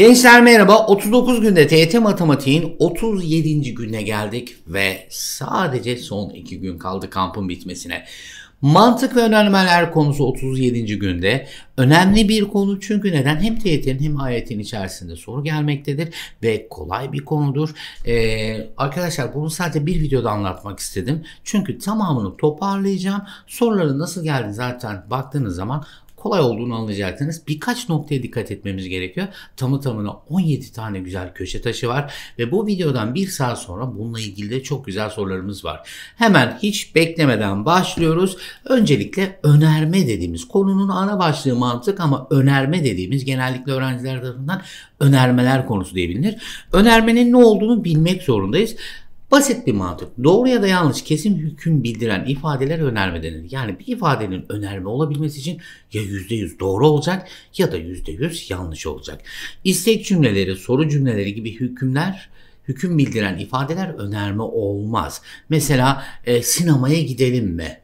Gençler merhaba. 39 günde TYT Matematiğin 37. güne geldik ve sadece son 2 gün kaldı kampın bitmesine. Mantık ve önermeler konusu 37. günde önemli bir konu çünkü neden hem TYT'nin hem AYT'nin içerisinde soru gelmektedir ve kolay bir konudur. Ee, arkadaşlar bunu sadece bir videoda anlatmak istedim. Çünkü tamamını toparlayacağım. Soruların nasıl geldi zaten baktığınız zaman kolay olduğunu anlayacaksınız. Birkaç noktaya dikkat etmemiz gerekiyor. Tamı tamına 17 tane güzel köşe taşı var ve bu videodan bir saat sonra bununla ilgili de çok güzel sorularımız var. Hemen hiç beklemeden başlıyoruz. Öncelikle önerme dediğimiz konunun ana başlığı mantık ama önerme dediğimiz genellikle öğrenciler tarafından önermeler konusu diye bilinir. Önermenin ne olduğunu bilmek zorundayız. Basit bir mantık. Doğru ya da yanlış kesin hüküm bildiren ifadeler önerme denir. Yani bir ifadenin önerme olabilmesi için ya %100 doğru olacak ya da %100 yanlış olacak. İstek cümleleri, soru cümleleri gibi hükümler hüküm bildiren ifadeler önerme olmaz. Mesela e, sinemaya gidelim mi?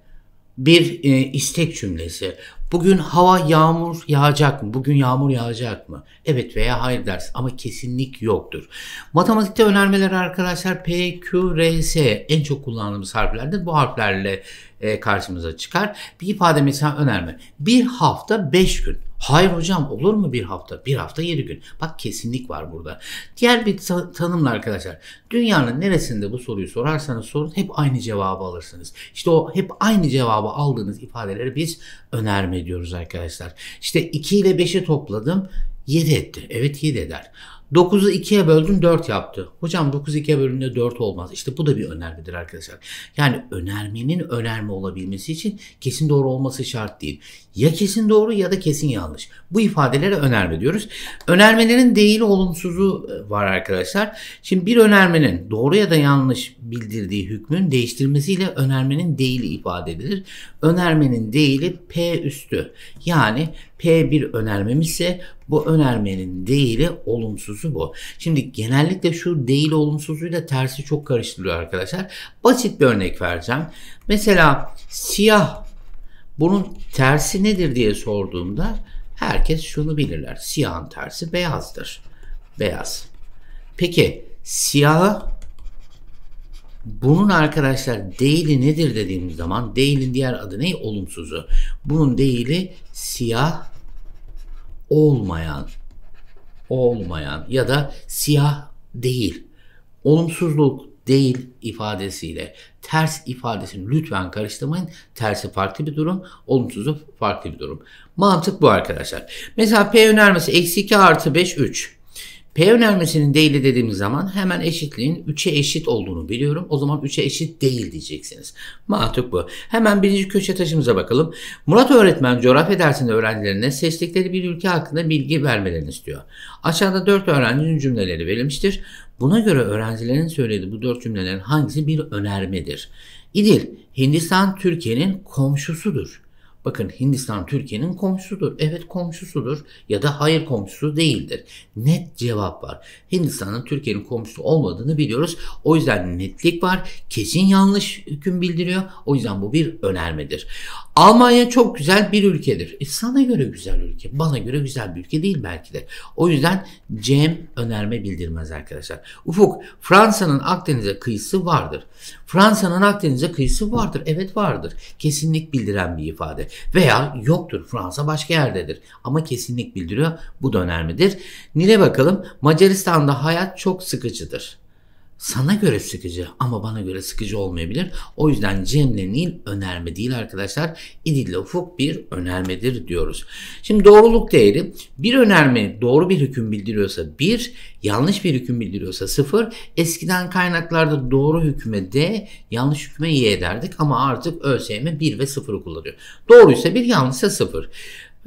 bir e, istek cümlesi. Bugün hava yağmur yağacak mı? Bugün yağmur yağacak mı? Evet veya hayır dersin ama kesinlik yoktur. Matematikte önermeler arkadaşlar P, Q, R, S en çok kullandığımız harflerdir. Bu harflerle e, karşımıza çıkar. Bir ifade mesela önerme. Bir hafta beş gün. Hayır hocam olur mu bir hafta? Bir hafta yedi gün. Bak kesinlik var burada. Diğer bir tanımla arkadaşlar. Dünyanın neresinde bu soruyu sorarsanız sorun hep aynı cevabı alırsınız. İşte o hep aynı cevabı aldığınız ifadeleri biz önerme diyoruz arkadaşlar. İşte 2 ile 5'i topladım 7 etti. Evet 7 eder. 9'u 2'ye böldün 4 yaptı. Hocam 9 2'ye bölünce 4 olmaz. İşte bu da bir önermedir arkadaşlar. Yani önermenin önerme olabilmesi için kesin doğru olması şart değil. Ya kesin doğru ya da kesin yanlış. Bu ifadelere önerme diyoruz. Önermelerin değil olumsuzu e, var arkadaşlar. Şimdi bir önermenin doğru ya da yanlış bildirdiği hükmün değiştirmesiyle önermenin değili ifade edilir. Önermenin değili P üstü. Yani P bir önermemizse bu önermenin değili olumsuz olumsuzu bu. Şimdi genellikle şu değil olumsuzluğuyla tersi çok karıştırılıyor arkadaşlar. Basit bir örnek vereceğim. Mesela siyah bunun tersi nedir diye sorduğumda herkes şunu bilirler. Siyahın tersi beyazdır. Beyaz. Peki siyaha bunun arkadaşlar değili nedir dediğimiz zaman değilin diğer adı ne? Olumsuzu. Bunun değili siyah olmayan olmayan ya da siyah değil, olumsuzluk değil ifadesiyle ters ifadesini lütfen karıştırmayın. Tersi farklı bir durum, olumsuzu farklı bir durum. Mantık bu arkadaşlar. Mesela P önermesi eksi 2 artı 5 3. P önermesinin değil dediğim zaman hemen eşitliğin 3'e eşit olduğunu biliyorum. O zaman 3'e eşit değil diyeceksiniz. Mantık bu. Hemen birinci köşe taşımıza bakalım. Murat öğretmen coğrafya dersinde öğrencilerine seçtikleri bir ülke hakkında bilgi vermelerini istiyor. Aşağıda 4 öğrencinin cümleleri verilmiştir. Buna göre öğrencilerin söylediği bu 4 cümlelerin hangisi bir önermedir? İdil, Hindistan Türkiye'nin komşusudur. Bakın Hindistan Türkiye'nin komşusudur. Evet komşusudur ya da hayır komşusu değildir. Net cevap var. Hindistan'ın Türkiye'nin komşusu olmadığını biliyoruz. O yüzden netlik var. Kesin yanlış hüküm bildiriyor. O yüzden bu bir önermedir. Almanya çok güzel bir ülkedir. E sana göre güzel ülke. Bana göre güzel bir ülke değil belki de. O yüzden Cem önerme bildirmez arkadaşlar. Ufuk, Fransa'nın Akdeniz'e kıyısı vardır. Fransa'nın Akdeniz'e kıyısı vardır. Evet vardır. Kesinlik bildiren bir ifade. Veya yoktur. Fransa başka yerdedir. Ama kesinlik bildiriyor. Bu da önemlidir. Nile bakalım. Macaristan'da hayat çok sıkıcıdır sana göre sıkıcı ama bana göre sıkıcı olmayabilir. O yüzden Cem'le Nil önerme değil arkadaşlar. İdil ufuk bir önermedir diyoruz. Şimdi doğruluk değeri bir önerme doğru bir hüküm bildiriyorsa 1, yanlış bir hüküm bildiriyorsa 0. Eskiden kaynaklarda doğru hüküme D, yanlış hüküme Y derdik ama artık ÖSYM 1 ve 0'ı kullanıyor. Doğruysa 1, yanlışsa 0.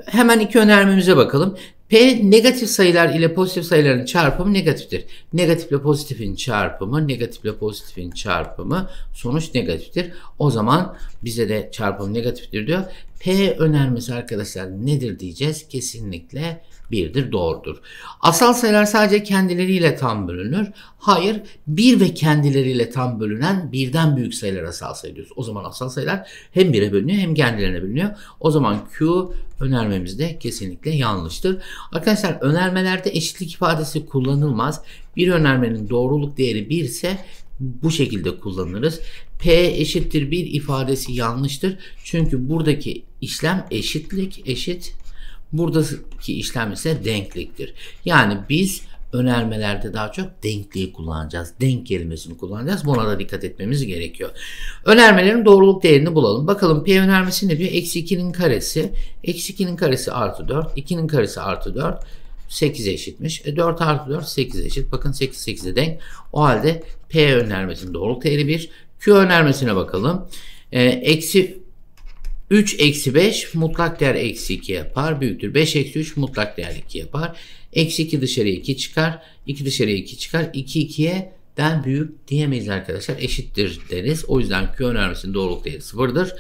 Hemen iki önermemize bakalım. P negatif sayılar ile pozitif sayıların çarpımı negatiftir. Negatifle pozitifin çarpımı, negatifle pozitifin çarpımı sonuç negatiftir. O zaman bize de çarpım negatiftir diyor. P önermesi arkadaşlar nedir diyeceğiz? Kesinlikle birdir, doğrudur. Asal sayılar sadece kendileriyle tam bölünür. Hayır, bir ve kendileriyle tam bölünen birden büyük sayılar asal sayı diyoruz. O zaman asal sayılar hem bire bölünüyor hem kendilerine bölünüyor. O zaman Q önermemiz de kesinlikle yanlıştır. Arkadaşlar önermelerde eşitlik ifadesi kullanılmaz. Bir önermenin doğruluk değeri 1 ise bu şekilde kullanırız. P eşittir 1 ifadesi yanlıştır. Çünkü buradaki işlem eşitlik eşit Buradaki işlem ise denkliktir. Yani biz önermelerde daha çok denkliği kullanacağız. Denk kelimesini kullanacağız. Buna da dikkat etmemiz gerekiyor. Önermelerin doğruluk değerini bulalım. Bakalım P önermesi ne diyor? Eksi 2'nin karesi. Eksi 2'nin karesi artı 4. 2'nin karesi artı 4. 8 eşitmiş. E 4 artı 4 8 eşit. Bakın 8 8'e denk. O halde P önermesinin doğruluk değeri 1. Q önermesine bakalım. E, eksi 3 eksi 5 mutlak değer eksi 2 yapar. Büyüktür. 5 eksi 3 mutlak değer 2 yapar. Eksi 2 dışarıya 2 çıkar. 2 dışarıya 2 çıkar. 2 2'ye den büyük diyemeyiz arkadaşlar. Eşittir deriz. O yüzden Q önermesinin doğruluk değeri sıfırdır.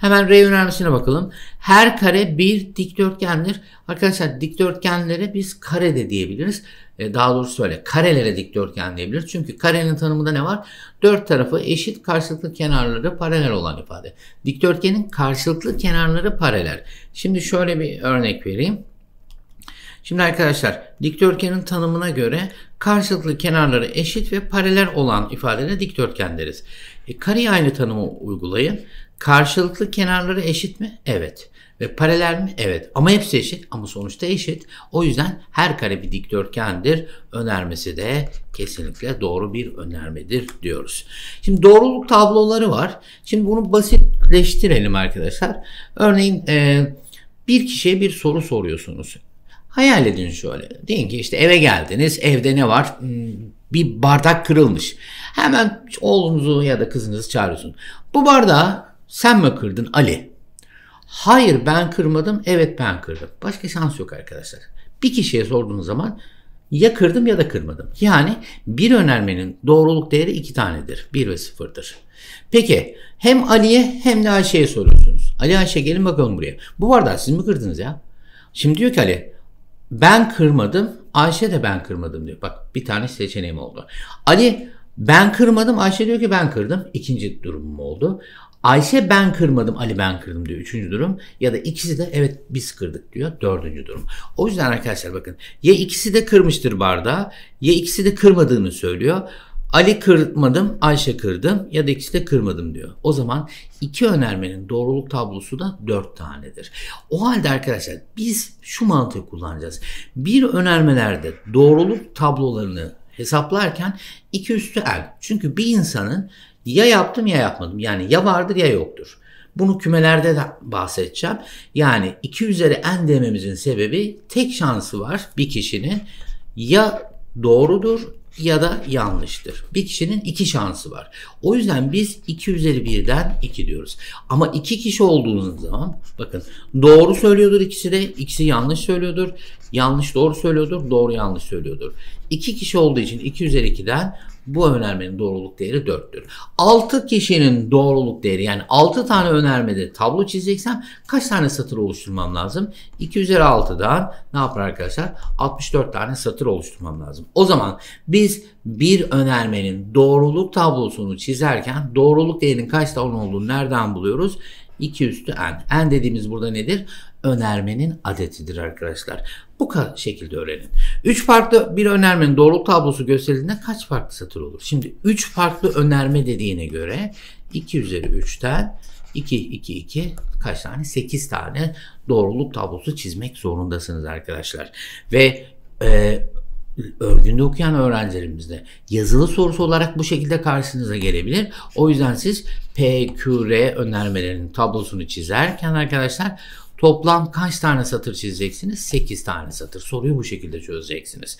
Hemen R önermesine bakalım. Her kare bir dikdörtgendir. Arkadaşlar dikdörtgenlere biz kare de diyebiliriz. E, daha doğrusu öyle karelere dikdörtgen diyebiliriz. Çünkü karenin tanımında ne var? Dört tarafı eşit karşılıklı kenarları paralel olan ifade. Dikdörtgenin karşılıklı kenarları paralel. Şimdi şöyle bir örnek vereyim. Şimdi arkadaşlar dikdörtgenin tanımına göre karşılıklı kenarları eşit ve paralel olan ifadelere dikdörtgen deriz. E, kareyi aynı tanımı uygulayın. Karşılıklı kenarları eşit mi? Evet. Ve paralel mi? Evet. Ama hepsi eşit ama sonuçta eşit. O yüzden her kare bir dikdörtgendir. Önermesi de kesinlikle doğru bir önermedir diyoruz. Şimdi doğruluk tabloları var. Şimdi bunu basitleştirelim arkadaşlar. Örneğin e, bir kişiye bir soru soruyorsunuz. Hayal edin şöyle. Deyin ki işte eve geldiniz. Evde ne var? Hmm, bir bardak kırılmış. Hemen oğlunuzu ya da kızınızı çağırıyorsun. Bu bardağı sen mi kırdın Ali? Hayır ben kırmadım. Evet ben kırdım. Başka şans yok arkadaşlar. Bir kişiye sorduğunuz zaman ya kırdım ya da kırmadım. Yani bir önermenin doğruluk değeri iki tanedir. Bir ve sıfırdır. Peki hem Ali'ye hem de Ayşe'ye soruyorsunuz. Ali Ayşe gelin bakalım buraya. Bu arada siz mi kırdınız ya? Şimdi diyor ki Ali ben kırmadım Ayşe de ben kırmadım diyor. Bak bir tane seçeneğim oldu. Ali ben kırmadım Ayşe diyor ki ben kırdım. İkinci durumum oldu. Ayşe ben kırmadım, Ali ben kırdım diyor. Üçüncü durum. Ya da ikisi de evet biz kırdık diyor. Dördüncü durum. O yüzden arkadaşlar bakın ya ikisi de kırmıştır bardağı ya ikisi de kırmadığını söylüyor. Ali kırmadım, Ayşe kırdım ya da ikisi de kırmadım diyor. O zaman iki önermenin doğruluk tablosu da dört tanedir. O halde arkadaşlar biz şu mantığı kullanacağız. Bir önermelerde doğruluk tablolarını hesaplarken iki üstü el. Çünkü bir insanın ya yaptım ya yapmadım. Yani ya vardır ya yoktur. Bunu kümelerde de bahsedeceğim. Yani 2 üzeri n dememizin sebebi tek şansı var bir kişinin ya doğrudur ya da yanlıştır. Bir kişinin iki şansı var. O yüzden biz 2 üzeri birden 2 diyoruz. Ama iki kişi olduğunuz zaman bakın doğru söylüyordur ikisi de, ikisi yanlış söylüyordur. Yanlış doğru söylüyordur, doğru yanlış söylüyordur. 2 kişi olduğu için 2 üzeri 2'den bu önermenin doğruluk değeri 4'tür. 6 kişinin doğruluk değeri yani 6 tane önermede tablo çizeceksem kaç tane satır oluşturmam lazım? 2 üzeri 6'dan ne yapar arkadaşlar? 64 tane satır oluşturmam lazım. O zaman biz bir önermenin doğruluk tablosunu çizerken doğruluk değerinin kaç tane olduğunu nereden buluyoruz? 2 üstü n. n dediğimiz burada nedir? önermenin adetidir arkadaşlar. Bu şekilde öğrenin. 3 farklı bir önermenin doğruluk tablosu gösterildiğinde kaç farklı satır olur? Şimdi 3 farklı önerme dediğine göre 2 üzeri 3'ten 2, 2, 2 kaç tane? 8 tane doğruluk tablosu çizmek zorundasınız arkadaşlar. Ve e, örgünde okuyan öğrencilerimizde yazılı sorusu olarak bu şekilde karşınıza gelebilir. O yüzden siz PQR önermelerinin tablosunu çizerken arkadaşlar Toplam kaç tane satır çizeceksiniz? 8 tane satır. Soruyu bu şekilde çözeceksiniz.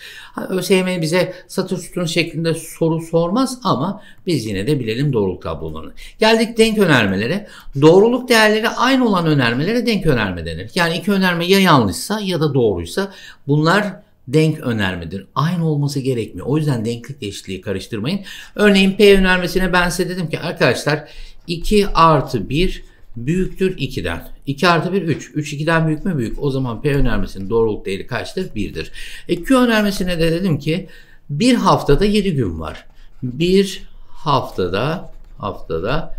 ÖSYM bize satır sütun şeklinde soru sormaz ama biz yine de bilelim doğruluk tablolarını. Geldik denk önermelere. Doğruluk değerleri aynı olan önermelere denk önerme denir. Yani iki önerme ya yanlışsa ya da doğruysa bunlar denk önermedir. Aynı olması gerekmiyor. O yüzden denklik eşitliği karıştırmayın. Örneğin P önermesine ben size dedim ki arkadaşlar 2 artı 1 büyüktür 2'den. 2 artı 1 3. 3 2'den büyük mü? Büyük. O zaman P önermesinin doğruluk değeri kaçtır? 1'dir. E Q önermesine de dedim ki bir haftada 7 gün var. Bir haftada haftada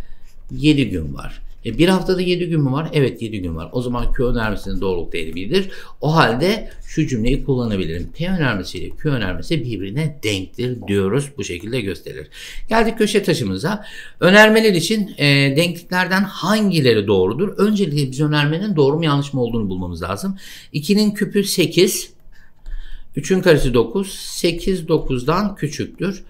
7 gün var. E bir haftada 7 gün mü var? Evet 7 gün var. O zaman Q önermesinin doğruluk değeri 1'dir. O halde şu cümleyi kullanabilirim. P önermesi ile Q önermesi birbirine denktir diyoruz. Bu şekilde gösterir. Geldik köşe taşımıza. Önermeler için e, denkliklerden hangileri doğrudur? Öncelikle biz önermenin doğru mu yanlış mı olduğunu bulmamız lazım. 2'nin küpü 8. 3'ün karesi 9. 8 9'dan küçüktür.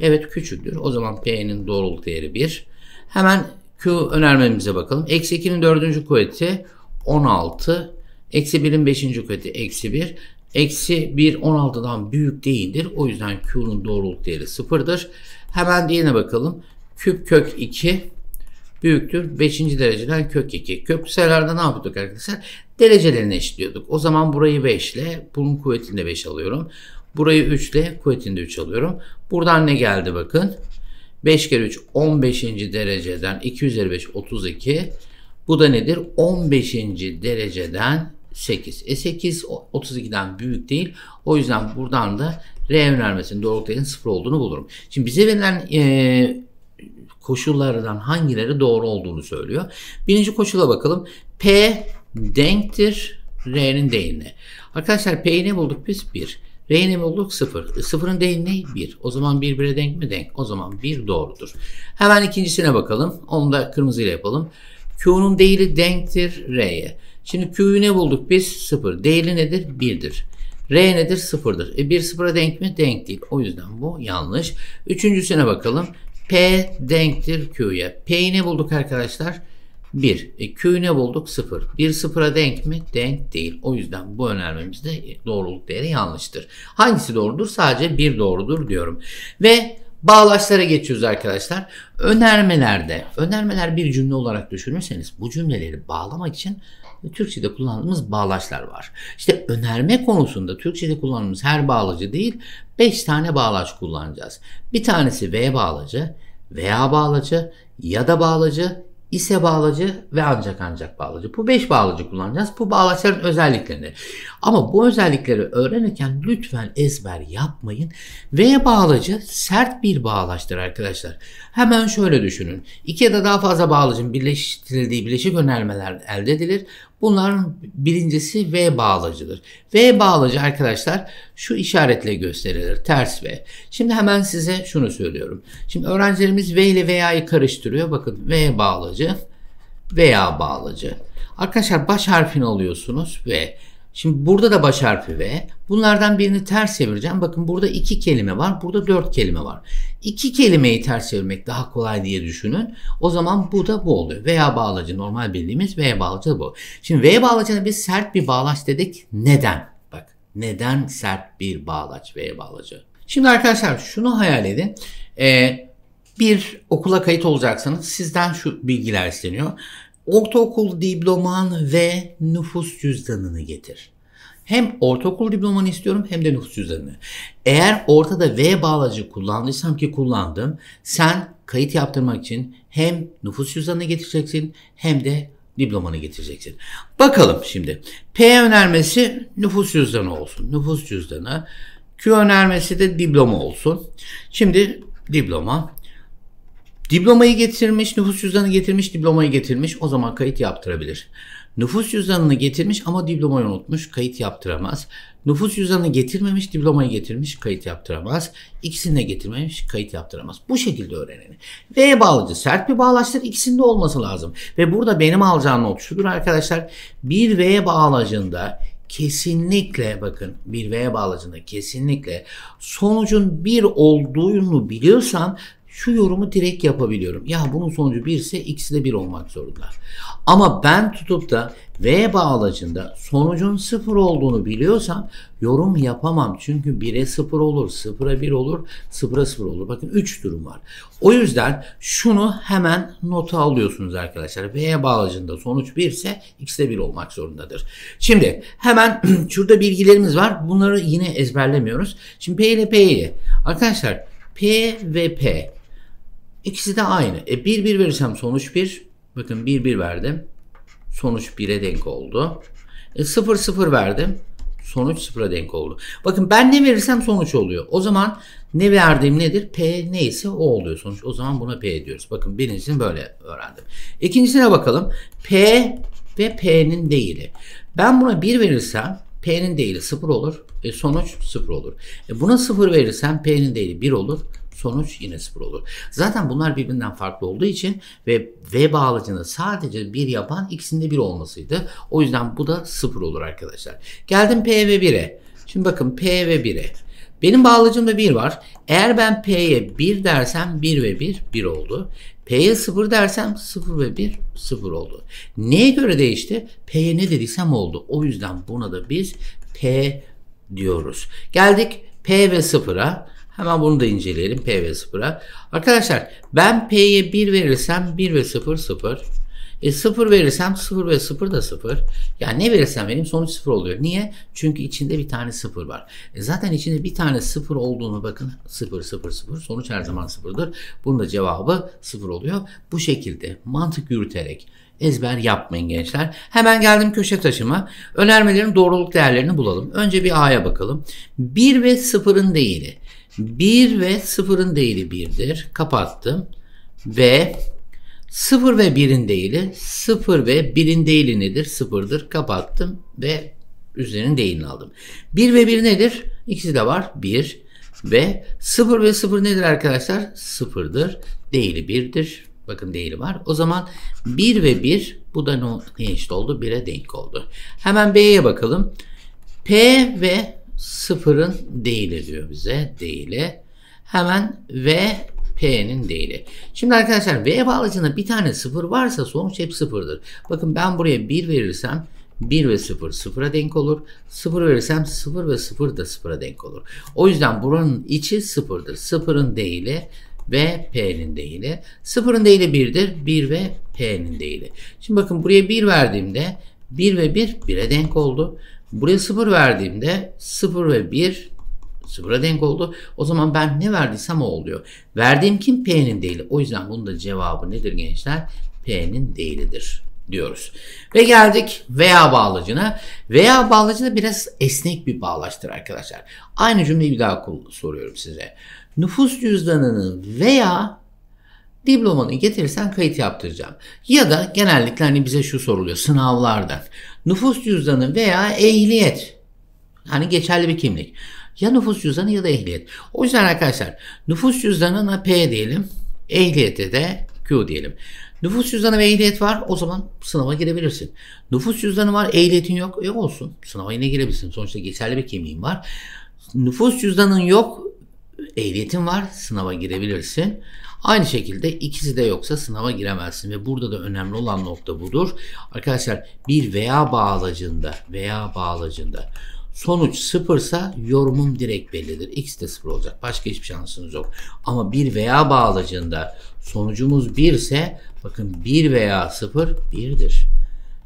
Evet küçüktür. O zaman P'nin doğruluk değeri 1. Hemen Q önermemize bakalım. Eksi 2'nin dördüncü kuvveti 16. Eksi 1'in beşinci kuvveti eksi 1. Eksi 1 16'dan büyük değildir. O yüzden Q'nun doğruluk değeri sıfırdır. Hemen diğerine bakalım. Küp kök 2 büyüktür. 5. dereceden kök 2. Kök sayılarda ne yapıyorduk arkadaşlar? Derecelerini eşitliyorduk. O zaman burayı 5 ile bunun kuvvetini de 5 alıyorum. Burayı 3 ile kuvvetini de 3 alıyorum. Buradan ne geldi bakın? 5 kere 3 15. dereceden 2 32. Bu da nedir? 15. dereceden 8. E 8 32'den büyük değil. O yüzden buradan da R önermesinin doğruluklarının 0 olduğunu bulurum. Şimdi bize verilen e, koşullardan hangileri doğru olduğunu söylüyor. Birinci koşula bakalım. P denktir R'nin değine. Arkadaşlar P'yi ne bulduk biz? 1. R'ye bulduk 0. Sıfır. E, sıfırın değeri ne? 1. O zaman 1 1'e denk mi? Denk. O zaman bir doğrudur. Hemen ikincisine bakalım. Onu da kırmızıyla yapalım. Q'nun değili denktir R'ye. Şimdi Q'yu ne bulduk biz? sıfır. Değili nedir? Birdir. R nedir? Sıfırdır. E 1 0'a denk mi? Denk değil. O yüzden bu yanlış. Üçüncüsüne bakalım. P denktir Q'ya. P'yi ne bulduk arkadaşlar? 1. E, Q'yu ne bulduk? 0. 1 sıfıra denk mi? Denk değil. O yüzden bu önermemizde doğruluk değeri yanlıştır. Hangisi doğrudur? Sadece 1 doğrudur diyorum. Ve bağlaçlara geçiyoruz arkadaşlar. Önermelerde, önermeler bir cümle olarak düşünürseniz bu cümleleri bağlamak için Türkçe'de kullandığımız bağlaçlar var. İşte önerme konusunda Türkçe'de kullandığımız her bağlacı değil 5 tane bağlaç kullanacağız. Bir tanesi V bağlacı, veya bağlacı, ya da bağlacı, ise bağlacı ve ancak ancak bağlacı. Bu beş bağlacı kullanacağız. Bu bağlaçların özelliklerini. Ama bu özellikleri öğrenirken lütfen ezber yapmayın. V bağlacı sert bir bağlaçtır arkadaşlar. Hemen şöyle düşünün. İki ya da daha fazla bağlacın birleştirildiği bileşik önermeler elde edilir. Bunların birincisi V bağlacıdır. V bağlacı arkadaşlar şu işaretle gösterilir. Ters V. Şimdi hemen size şunu söylüyorum. Şimdi öğrencilerimiz V ile VA'yı karıştırıyor. Bakın V bağlacı, VA bağlacı. Arkadaşlar baş harfini alıyorsunuz V. Şimdi burada da baş harfi V. Bunlardan birini ters çevireceğim. Bakın burada iki kelime var. Burada dört kelime var. İki kelimeyi ters çevirmek daha kolay diye düşünün. O zaman bu da bu oluyor. Veya bağlacı normal bildiğimiz V bağlacı bu. Şimdi V bağlacına biz sert bir bağlaç dedik. Neden? Bak neden sert bir bağlaç V bağlacı? Şimdi arkadaşlar şunu hayal edin. Ee, bir okula kayıt olacaksanız sizden şu bilgiler isteniyor ortaokul diploman ve nüfus cüzdanını getir. Hem ortaokul diplomanı istiyorum hem de nüfus cüzdanını. Eğer ortada V bağlacı kullandıysam ki kullandım, sen kayıt yaptırmak için hem nüfus cüzdanını getireceksin hem de diplomanı getireceksin. Bakalım şimdi. P önermesi nüfus cüzdanı olsun. Nüfus cüzdanı. Q önermesi de diploma olsun. Şimdi diploma. Diplomayı getirmiş, nüfus cüzdanını getirmiş, diplomayı getirmiş. O zaman kayıt yaptırabilir. Nüfus cüzdanını getirmiş ama diplomayı unutmuş, kayıt yaptıramaz. Nüfus cüzdanını getirmemiş, diplomayı getirmiş, kayıt yaptıramaz. İkisini de getirmemiş, kayıt yaptıramaz. Bu şekilde öğreneni. V bağlacı sert bir bağlaçtır. İkisinde olması lazım. Ve burada benim alacağım not şudur arkadaşlar. Bir V bağlacında kesinlikle bakın bir V bağlacında kesinlikle sonucun bir olduğunu biliyorsan şu yorumu direkt yapabiliyorum. Ya bunun sonucu 1 ise ikisi de bir olmak zorundalar. Ama ben tutup da V bağlacında sonucun sıfır olduğunu biliyorsam yorum yapamam. Çünkü 1'e 0 olur, 0'a 1 olur, 0'a 0 olur. Bakın 3 durum var. O yüzden şunu hemen nota alıyorsunuz arkadaşlar. V bağlacında sonuç 1 ise ikisi de 1 olmak zorundadır. Şimdi hemen şurada bilgilerimiz var. Bunları yine ezberlemiyoruz. Şimdi P ile P ile. Arkadaşlar P ve P İkisi de aynı. E 1 1 verirsem sonuç 1. Bakın 1 1 verdim. Sonuç 1'e denk oldu. E 0 0 verdim. Sonuç 0'a denk oldu. Bakın ben ne verirsem sonuç oluyor. O zaman ne verdiğim nedir? P neyse o oluyor sonuç. O zaman buna P diyoruz. Bakın birincisini böyle öğrendim. İkincisine bakalım. P ve P'nin değili. Ben buna 1 verirsem P'nin değili 0 olur. E sonuç 0 olur. E buna 0 verirsem P'nin değili 1 olur sonuç yine sıfır olur. Zaten bunlar birbirinden farklı olduğu için ve V bağlacının sadece bir yapan ikisinde bir olmasıydı. O yüzden bu da sıfır olur arkadaşlar. Geldim P ve 1'e. Şimdi bakın P ve 1'e. Benim bağlacımda 1 var. Eğer ben P'ye 1 dersem 1 ve 1 1 oldu. P'ye 0 dersem 0 ve 1 0 oldu. Neye göre değişti? P'ye ne dediysem oldu. O yüzden buna da biz P diyoruz. Geldik P ve 0'a. Hemen bunu da inceleyelim P ve 0'a. Arkadaşlar ben P'ye 1 verirsem 1 ve 0 0. E 0 verirsem 0 ve 0 da 0. Yani ne verirsem benim sonuç 0 oluyor. Niye? Çünkü içinde bir tane 0 var. E zaten içinde bir tane 0 olduğunu bakın 0 0 0 sonuç her zaman 0'dır. Bunun da cevabı 0 oluyor. Bu şekilde mantık yürüterek ezber yapmayın gençler. Hemen geldim köşe taşıma. Önermelerin doğruluk değerlerini bulalım. Önce bir A'ya bakalım. 1 ve 0'ın değeri 1 ve 0'ın değeri 1'dir. Kapattım. Ve 0 ve 1'in değili 0 ve 1'in değili nedir? 0'dır. Kapattım ve üzerinin değilini aldım. 1 ve 1 nedir? İkisi de var. 1 ve 0 ve 0 nedir arkadaşlar? 0'dır. Değili 1'dir. Bakın değili var. O zaman 1 ve 1 bu da ne eşit oldu? 1'e denk oldu. Hemen B'ye bakalım. P ve sıfırın değili diyor bize. Değili. Hemen V P'nin değili. Şimdi arkadaşlar V bağlacında bir tane sıfır varsa sonuç hep sıfırdır. Bakın ben buraya 1 verirsem 1 ve 0 sıfıra denk olur. 0 verirsem 0 ve 0 da sıfıra denk olur. O yüzden buranın içi sıfırdır. Sıfırın değili ve P'nin değili. Sıfırın değili 1'dir. 1 ve P'nin değili. Şimdi bakın buraya 1 verdiğimde 1 ve 1 1'e denk oldu. Buraya 0 verdiğimde 0 ve 1 sıfıra denk oldu. O zaman ben ne verdiysem o oluyor. Verdiğim kim? P'nin değil. O yüzden bunun da cevabı nedir gençler? P'nin değilidir diyoruz. Ve geldik veya bağlacına. Veya bağlacı da biraz esnek bir bağlaçtır arkadaşlar. Aynı cümleyi bir daha soruyorum size. Nüfus cüzdanını veya diplomanı getirirsen kayıt yaptıracağım. Ya da genellikle hani bize şu soruluyor sınavlardan nüfus cüzdanı veya ehliyet. Yani geçerli bir kimlik. Ya nüfus cüzdanı ya da ehliyet. O yüzden arkadaşlar nüfus cüzdanına P diyelim. Ehliyete de Q diyelim. Nüfus cüzdanı ve ehliyet var. O zaman sınava girebilirsin. Nüfus cüzdanı var. Ehliyetin yok. E olsun. Sınava yine girebilirsin. Sonuçta geçerli bir kimliğin var. Nüfus cüzdanın yok. Ehliyetin var. Sınava girebilirsin. Aynı şekilde ikisi de yoksa sınava giremezsin ve burada da önemli olan nokta budur. Arkadaşlar bir veya bağlacında veya bağlacında Sonuç sıfırsa yorumum direkt bellidir. X de sıfır olacak. Başka hiçbir şansınız yok. Ama bir veya bağlacında sonucumuz birse bakın bir veya sıfır birdir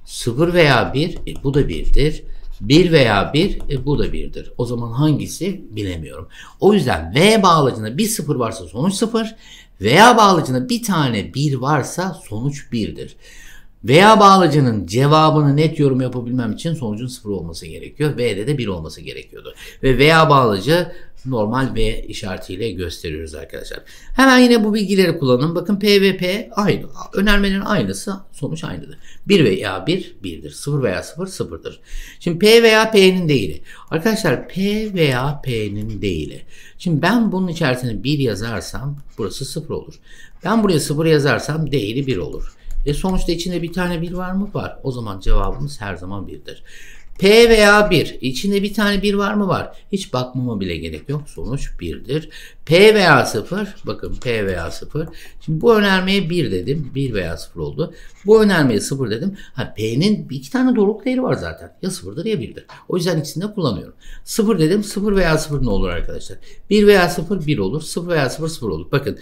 sıfır veya bir e, bu da birdir 1 veya 1 e, bu da 1'dir. O zaman hangisi bilemiyorum. O yüzden V bağlacında bir sıfır varsa sonuç sıfır. Veya bağlacında bir tane bir varsa sonuç birdir. Veya bağlacının cevabını net yorum yapabilmem için sonucun sıfır olması gerekiyor. V'de de bir olması gerekiyordu. Ve veya bağlacı normal V işaretiyle gösteriyoruz arkadaşlar. Hemen yine bu bilgileri kullanın. Bakın P ve P aynı. Önermenin aynısı sonuç aynıdır. 1 veya 1 1'dir. 0 veya 0 0'dır. Şimdi P veya P'nin değili. Arkadaşlar P veya P'nin değili. Şimdi ben bunun içerisine 1 yazarsam burası 0 olur. Ben buraya 0 yazarsam değili 1 olur. E sonuçta içinde bir tane 1 var mı? Var. O zaman cevabımız her zaman 1'dir. P veya 1. İçinde bir tane 1 var mı? Var. Hiç bakmama bile gerek yok. Sonuç 1'dir. P veya 0. Bakın P veya 0. Şimdi bu önermeye 1 dedim. 1 veya 0 oldu. Bu önermeye 0 dedim. Ha P'nin iki tane doğruluk değeri var zaten. Ya 0'dır ya 1'dir. O yüzden ikisini kullanıyorum. 0 dedim. 0 veya 0 ne olur arkadaşlar? 1 veya 0 1 olur. 0 veya 0 0 olur. Bakın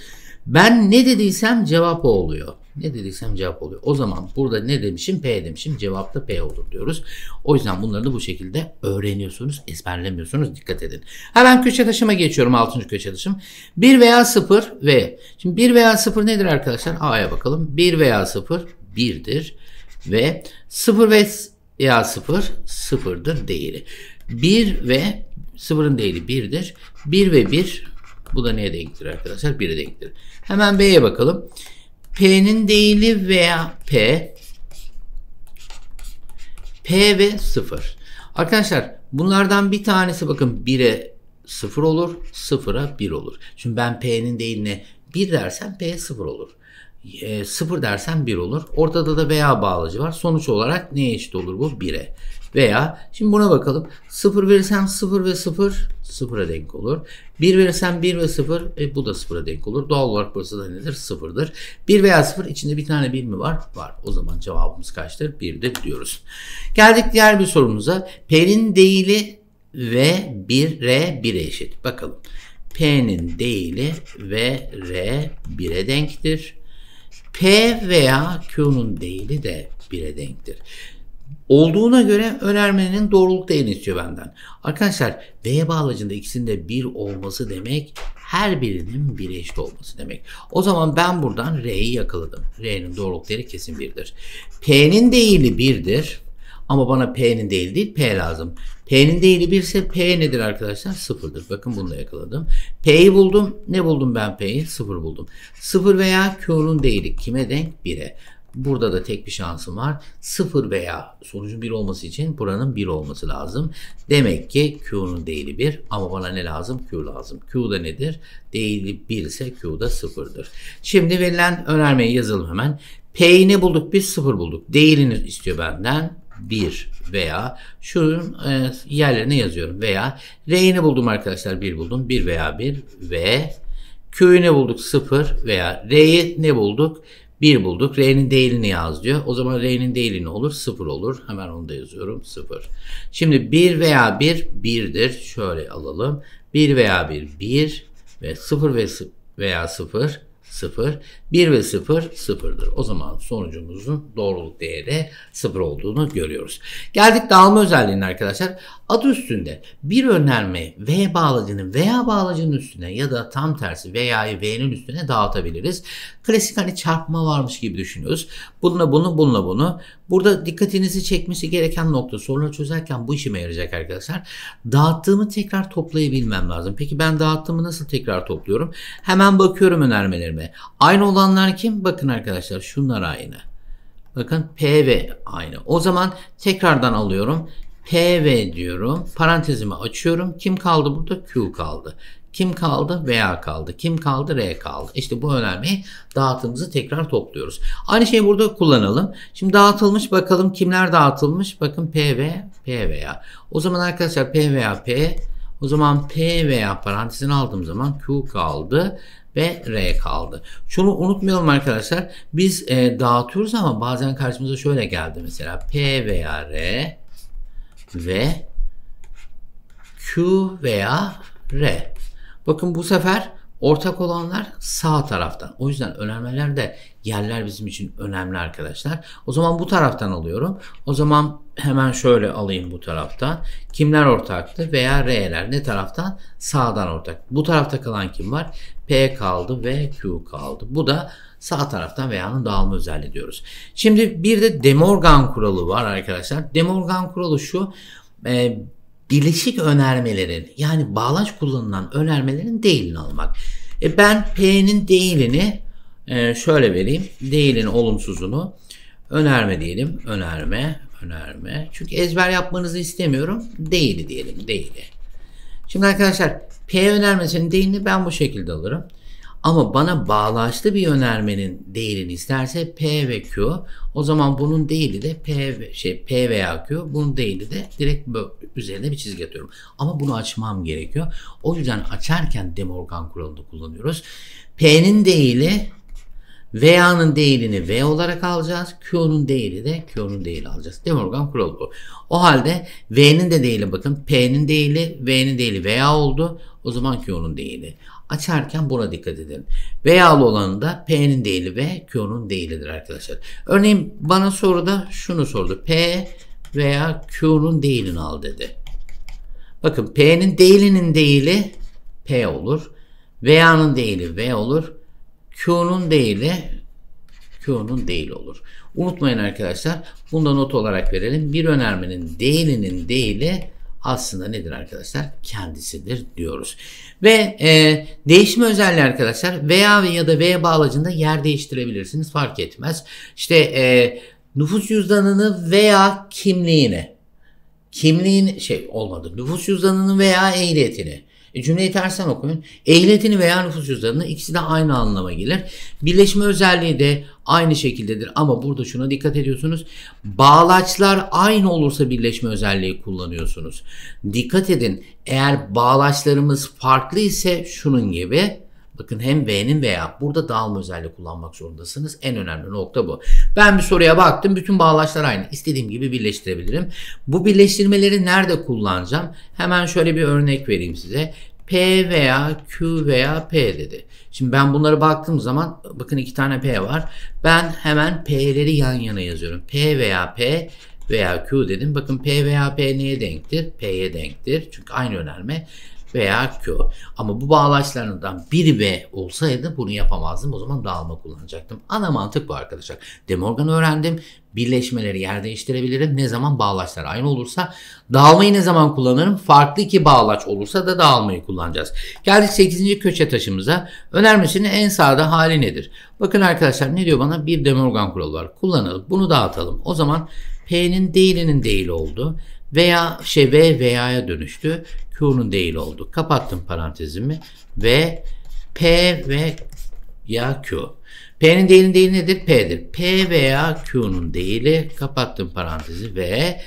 ben ne dediysem cevap o oluyor. Ne dediysem cevap oluyor. O zaman burada ne demişim? P demişim. cevapta P olur diyoruz. O yüzden bunları da bu şekilde öğreniyorsunuz, ezberlemiyorsunuz. Dikkat edin. Hemen köşe taşıma geçiyorum. Altıncı köşe taşım. 1 veya 0 V. Şimdi 1 veya 0 nedir arkadaşlar? A'ya bakalım. 1 veya 0 1'dir ve 0 ya 0 0'dır değeri. 1 ve 0'ın değeri 1'dir. 1 ve 1 bu da neye denktir arkadaşlar? 1'e denktir. Hemen B'ye bakalım. P'nin değili veya P P ve 0. Arkadaşlar bunlardan bir tanesi bakın 1'e 0 olur, 0'a 1 olur. Şimdi ben P'nin değiline 1 dersem P 0 olur. E, 0 dersen 1 olur. Ortada da veya bağlacı var. Sonuç olarak neye eşit olur bu? 1'e. Veya şimdi buna bakalım. 0 verirsem 0 ve 0 0'a denk olur. 1 verirsem 1 ve 0 e, bu da 0'a denk olur. Doğal olarak burası da nedir? 0'dır. 1 veya 0 içinde bir tane 1 mi var? Var. O zaman cevabımız kaçtır? 1'dir diyoruz. Geldik diğer bir sorumuza. P'nin değili ve 1R 1'e eşit. Bakalım. P'nin değili ve R 1'e denktir. P veya Q'nun değili de 1'e denktir. Olduğuna göre önermenin doğruluk değerini istiyor benden. Arkadaşlar V bağlacında ikisinde bir olması demek her birinin 1'e eşit olması demek. O zaman ben buradan R'yi yakaladım. R'nin doğruluk değeri kesin 1'dir. P'nin değili 1'dir. Ama bana P'nin değil değil P lazım. P'nin değili 1 ise P nedir arkadaşlar? 0'dır. Bakın bunu da yakaladım. P'yi buldum. Ne buldum ben P'yi? 0 buldum. 0 veya Q'nun değili kime denk? 1'e. Burada da tek bir şansım var. 0 veya sonucun 1 olması için buranın 1 olması lazım. Demek ki Q'nun değeri 1 ama bana ne lazım? Q lazım. Q da nedir? Değeri 1 ise Q da 0'dır. Şimdi verilen önermeyi yazalım hemen. P'yi ne bulduk biz? 0 bulduk. Değerini istiyor benden. 1 veya şunun e, yerlerine yazıyorum veya R'ini buldum arkadaşlar 1 buldum 1 veya 1 ve Q'yu ne bulduk 0 veya R'yi ne bulduk 1 bulduk. R'nin değilini yaz diyor. O zaman R'nin değilini olur. 0 olur. Hemen onu da yazıyorum. 0. Şimdi 1 veya 1 1'dir. Şöyle alalım. 1 veya 1 1 ve 0 ve veya 0 0. 1 ve 0 sıfırdır. O zaman sonucumuzun doğruluk değeri de 0 olduğunu görüyoruz. Geldik dağılma özelliğine arkadaşlar. Adı üstünde bir önerme V bağlacının veya bağlacının üstüne ya da tam tersi veya'yı V'nin üstüne dağıtabiliriz. Klasik hani çarpma varmış gibi düşünüyoruz. Bununla bunu, bununla bunu. Burada dikkatinizi çekmesi gereken nokta sorunu çözerken bu işime yarayacak arkadaşlar. Dağıttığımı tekrar toplayabilmem lazım. Peki ben dağıttığımı nasıl tekrar topluyorum? Hemen bakıyorum önermelerime. Aynı olan olanlar kim? Bakın arkadaşlar şunlar aynı. Bakın P ve aynı. O zaman tekrardan alıyorum. P ve diyorum. Parantezimi açıyorum. Kim kaldı burada? Q kaldı. Kim kaldı? VA kaldı. Kim kaldı? R kaldı. İşte bu önemli. dağıtımımızı tekrar topluyoruz. Aynı şeyi burada kullanalım. Şimdi dağıtılmış bakalım kimler dağıtılmış? Bakın P ve P veya. O zaman arkadaşlar P veya P. O zaman P veya parantezini aldığım zaman Q kaldı ve R kaldı. Şunu unutmayalım arkadaşlar. Biz e, dağıtıyoruz ama bazen karşımıza şöyle geldi mesela. P veya R ve Q veya R. Bakın bu sefer ortak olanlar sağ taraftan. O yüzden önermelerde yerler bizim için önemli arkadaşlar. O zaman bu taraftan alıyorum. O zaman hemen şöyle alayım bu taraftan. Kimler ortaktı veya R'ler ne taraftan? Sağdan ortak. Bu tarafta kalan kim var? P kaldı ve Q kaldı. Bu da sağ taraftan veyanın dağılma özelliği diyoruz. Şimdi bir de De Morgan kuralı var arkadaşlar. De Morgan kuralı şu. E, bileşik önermelerin yani bağlaç kullanılan önermelerin değilini almak. E, ben P'nin değilini e, şöyle vereyim. Değilin olumsuzunu önerme diyelim. Önerme, önerme. Çünkü ezber yapmanızı istemiyorum. Değili diyelim, değili. Şimdi arkadaşlar P önermesinin değerini ben bu şekilde alırım. Ama bana bağlaçlı bir önermenin değerini isterse P ve Q. O zaman bunun değeri de P ve, şey P veya Q. Bunun değeri de direkt üzerine bir çizgi atıyorum. Ama bunu açmam gerekiyor. O yüzden açarken De Morgan kuralını kullanıyoruz. P'nin değeri V'nin değerini V olarak alacağız. Q'nun değeri de Q'nun değeri alacağız. De Morgan kuralı bu. O halde V'nin de değeri bakın P'nin değeri V'nin değeri VA oldu. O zaman Q'nun değeri. Açarken buna dikkat edin. VA'lı olanı da P'nin değeri ve Q'nun değeridir arkadaşlar. Örneğin bana soruda şunu sordu. P veya Q'nun değerini al dedi. Bakın P'nin değerinin değeri P olur. VA'nın değeri V olur. Q'nun değeri Q'nun değil olur. Unutmayın arkadaşlar. Bunu da not olarak verelim. Bir önermenin değilinin değili aslında nedir arkadaşlar? Kendisidir diyoruz. Ve e, değişme özelliği arkadaşlar veya ya da V bağlacında yer değiştirebilirsiniz. Fark etmez. İşte e, nüfus cüzdanını veya kimliğini kimliğin şey olmadı. Nüfus cüzdanını veya ehliyetini e cümleyi tersten okuyun. Ehliyetini veya nüfus cüzdanını ikisi de aynı anlama gelir. Birleşme özelliği de aynı şekildedir ama burada şuna dikkat ediyorsunuz. Bağlaçlar aynı olursa birleşme özelliği kullanıyorsunuz. Dikkat edin eğer bağlaçlarımız farklı ise şunun gibi Bakın hem V'nin veya burada dağılma özelliği kullanmak zorundasınız. En önemli nokta bu. Ben bir soruya baktım. Bütün bağlaçlar aynı. İstediğim gibi birleştirebilirim. Bu birleştirmeleri nerede kullanacağım? Hemen şöyle bir örnek vereyim size. P veya Q veya P dedi. Şimdi ben bunlara baktığım zaman bakın iki tane P var. Ben hemen P'leri yan yana yazıyorum. P veya P veya Q dedim. Bakın P veya P neye denktir? P'ye denktir. Çünkü aynı önerme veya Q. Ama bu bağlaçlarından biri B olsaydı bunu yapamazdım. O zaman dağılma kullanacaktım. Ana mantık bu arkadaşlar. De Morgan öğrendim. Birleşmeleri yer değiştirebilirim. Ne zaman bağlaçlar aynı olursa dağılmayı ne zaman kullanırım? Farklı iki bağlaç olursa da dağılmayı kullanacağız. Geldik 8. köşe taşımıza. Önermesinin en sağda hali nedir? Bakın arkadaşlar ne diyor bana? Bir De Morgan kuralı var. Kullanalım. Bunu dağıtalım. O zaman P'nin değilinin değil oldu. Veya şey V veya'ya dönüştü. Q'nun değil oldu. Kapattım parantezimi. V P ve ya Q. P'nin değili değil nedir? P'dir. P veya Q'nun değili kapattım parantezi V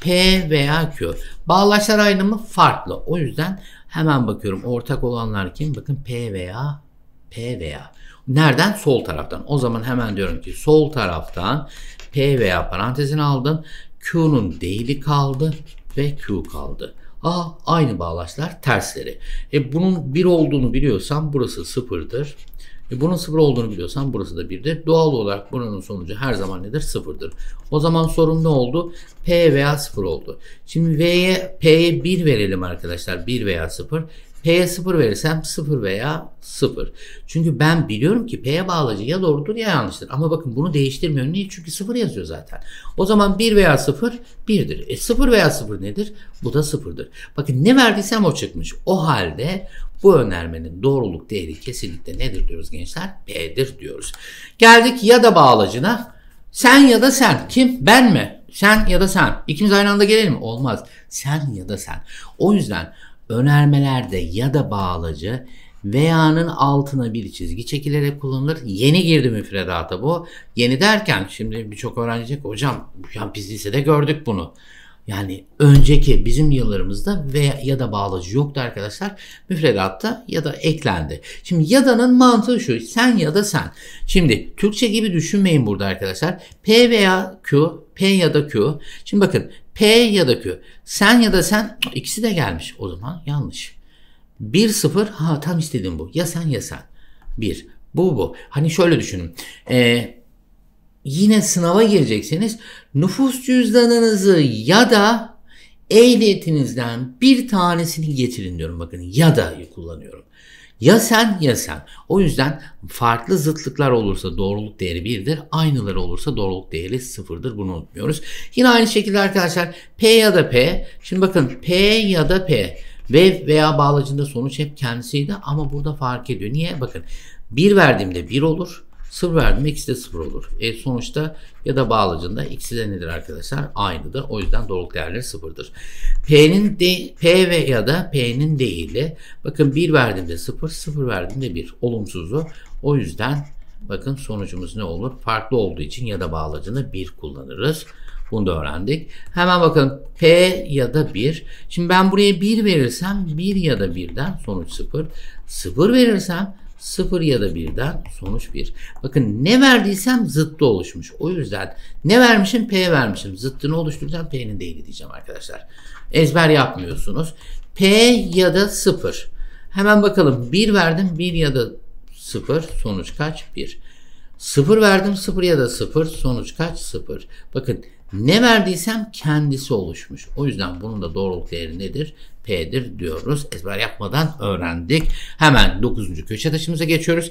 P veya Q. Bağlaçlar aynı mı? Farklı. O yüzden hemen bakıyorum. Ortak olanlar kim? Bakın P veya P veya. Nereden? Sol taraftan. O zaman hemen diyorum ki sol taraftan P veya parantezini aldım Q'nun değili kaldı ve Q kaldı. A aynı bağlaçlar tersleri. E bunun 1 olduğunu biliyorsam burası 0'dır. E bunun 0 olduğunu biliyorsam burası da 1'dir. Doğal olarak buranın sonucu her zaman nedir? 0'dır. O zaman sorun ne oldu? P veya 0 oldu. Şimdi V'ye P'ye 1 verelim arkadaşlar. 1 veya 0. P'ye 0 verirsem 0 veya 0. Çünkü ben biliyorum ki P'ye bağlacı ya doğrudur ya yanlıştır. Ama bakın bunu değiştirmiyorum. Niye? Çünkü 0 yazıyor zaten. O zaman 1 veya 0 1'dir. E 0 veya 0 nedir? Bu da 0'dır. Bakın ne verdiysem o çıkmış. O halde bu önermenin doğruluk değeri kesinlikle nedir diyoruz gençler? P'dir diyoruz. Geldik ya da bağlacına. Sen ya da sen. Kim? Ben mi? Sen ya da sen. İkimiz aynı anda gelelim mi? Olmaz. Sen ya da sen. O yüzden önermelerde ya da bağlacı veya'nın altına bir çizgi çekilerek kullanılır. Yeni girdi müfredata bu. Yeni derken şimdi birçok öğrenci diyecek hocam ya biz lisede gördük bunu. Yani önceki bizim yıllarımızda ve ya da bağlacı yoktu arkadaşlar. Müfredatta ya da eklendi. Şimdi ya da'nın mantığı şu. Sen ya da sen. Şimdi Türkçe gibi düşünmeyin burada arkadaşlar. P veya Q, P ya da Q. Şimdi bakın P ya da Q. Sen ya da sen ikisi de gelmiş. O zaman yanlış. 1-0 ha tam istediğim bu. Ya sen ya sen. 1. Bu bu. Hani şöyle düşünün. Eee yine sınava gireceksiniz. Nüfus cüzdanınızı ya da ehliyetinizden bir tanesini getirin diyorum bakın ya da kullanıyorum. Ya sen ya sen. O yüzden farklı zıtlıklar olursa doğruluk değeri birdir, Aynıları olursa doğruluk değeri sıfırdır. Bunu unutmuyoruz. Yine aynı şekilde arkadaşlar P ya da P. Şimdi bakın P ya da P. Ve veya bağlacında sonuç hep kendisiydi ama burada fark ediyor. Niye? Bakın 1 verdiğimde 1 olur. 0 verdim x de 0 olur. E, sonuçta ya da bağlacında ikisi de nedir arkadaşlar? Aynıdır. O yüzden doğruluk değerleri 0'dır. P'nin de, P ve ya da P'nin değili bakın 1 verdiğimde 0, 0 verdiğimde 1 olumsuzu. O yüzden bakın sonucumuz ne olur? Farklı olduğu için ya da bağlacını 1 kullanırız. Bunu da öğrendik. Hemen bakın P ya da 1. Şimdi ben buraya 1 verirsem 1 ya da 1'den sonuç 0. 0 verirsem Sıfır ya da birden sonuç bir. Bakın ne verdiysem zıttı oluşmuş. O yüzden ne vermişim? P vermişim. Zıttını oluştursam P'nin değeri diyeceğim arkadaşlar. Ezber yapmıyorsunuz. P ya da sıfır. Hemen bakalım bir verdim bir ya da sıfır sonuç kaç? bir. Sıfır verdim sıfır ya da sıfır sonuç kaç? sıfır. Bakın ne verdiysem kendisi oluşmuş. O yüzden bunun da doğruluk değeri nedir? P'dir diyoruz. Ezber yapmadan öğrendik. Hemen 9. köşe taşımıza geçiyoruz.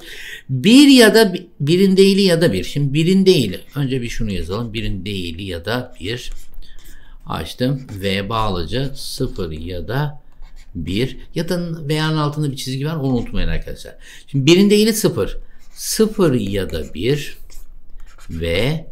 Bir ya da birin değili ya da bir. Şimdi birin değili. Önce bir şunu yazalım. Birin değili ya da bir. Açtım. V bağlıca 0 ya da bir. ya da beyanın altında bir çizgi var onu unutmayın arkadaşlar. Şimdi birin değili 0. 0 ya da bir ve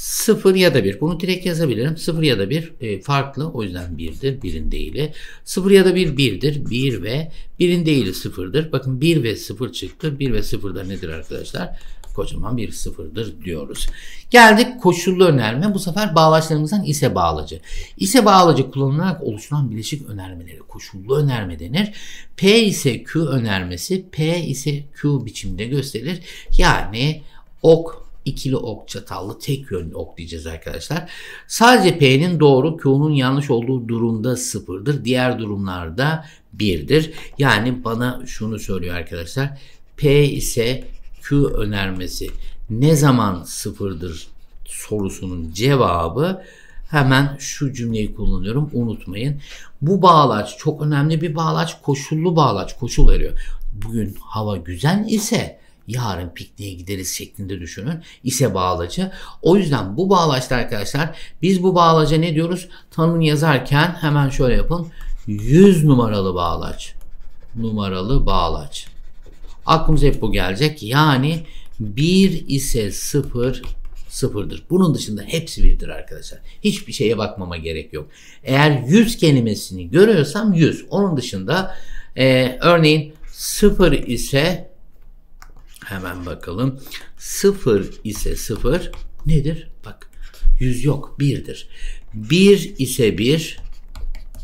0 ya da 1. Bunu direkt yazabilirim. 0 ya da 1 e, farklı. O yüzden 1'dir. 1'in değili. 0 ya da 1 1'dir. 1 ve 1'in değili 0'dır. Bakın 1 ve 0 çıktı. 1 ve 0 da nedir arkadaşlar? Kocaman bir sıfırdır diyoruz. Geldik koşullu önerme. Bu sefer bağlaçlarımızdan ise bağlacı. İse bağlacı kullanılarak oluşan bileşik önermeleri koşullu önerme denir. P ise Q önermesi P ise Q biçimde gösterilir. Yani ok ikili ok, çatallı, tek yönlü ok diyeceğiz arkadaşlar. Sadece P'nin doğru, Q'nun yanlış olduğu durumda sıfırdır. Diğer durumlarda birdir. Yani bana şunu söylüyor arkadaşlar. P ise Q önermesi ne zaman sıfırdır sorusunun cevabı hemen şu cümleyi kullanıyorum unutmayın. Bu bağlaç çok önemli bir bağlaç koşullu bağlaç koşul veriyor. Bugün hava güzel ise yarın pikniğe gideriz şeklinde düşünün. İse bağlacı. O yüzden bu bağlaçta arkadaşlar biz bu bağlaca ne diyoruz? Tanım yazarken hemen şöyle yapın. 100 numaralı bağlaç. Numaralı bağlaç. Aklımıza hep bu gelecek. Yani 1 ise 0 sıfırdır. Bunun dışında hepsi birdir arkadaşlar. Hiçbir şeye bakmama gerek yok. Eğer 100 kelimesini görüyorsam 100. Onun dışında e, örneğin 0 ise Hemen bakalım. 0 ise 0 nedir? Bak 100 yok 1'dir. 1 ise 1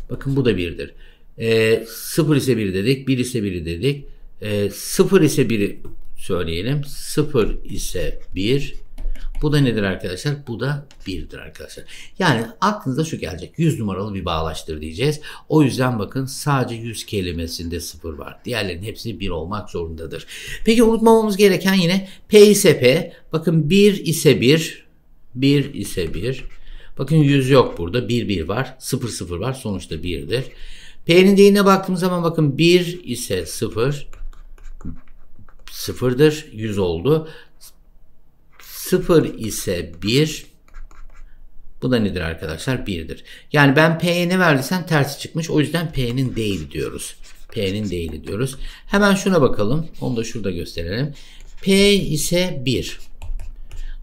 bakın bu da 1'dir. E, ee, ise 1 dedik 1 ise 1 dedik. E, ise 1'i söyleyelim. 0 ise 1 bu da nedir arkadaşlar? Bu da birdir arkadaşlar. Yani aklınıza şu gelecek. 100 numaralı bir bağlaştır diyeceğiz. O yüzden bakın sadece 100 kelimesinde 0 var. Diğerlerinin hepsi 1 olmak zorundadır. Peki unutmamamız gereken yine P ise P. Bakın 1 ise 1. 1 ise 1. Bakın 100 yok burada. 1 1 var. 0 0 var. Sonuçta 1'dir. P'nin değine baktığımız zaman bakın 1 ise 0 sıfırdır. 100 oldu. 0 ise 1 bu da nedir arkadaşlar? 1'dir. Yani ben P'ye ne verdiysem tersi çıkmış. O yüzden P'nin değil diyoruz. P'nin değil diyoruz. Hemen şuna bakalım. Onu da şurada gösterelim. P ise 1.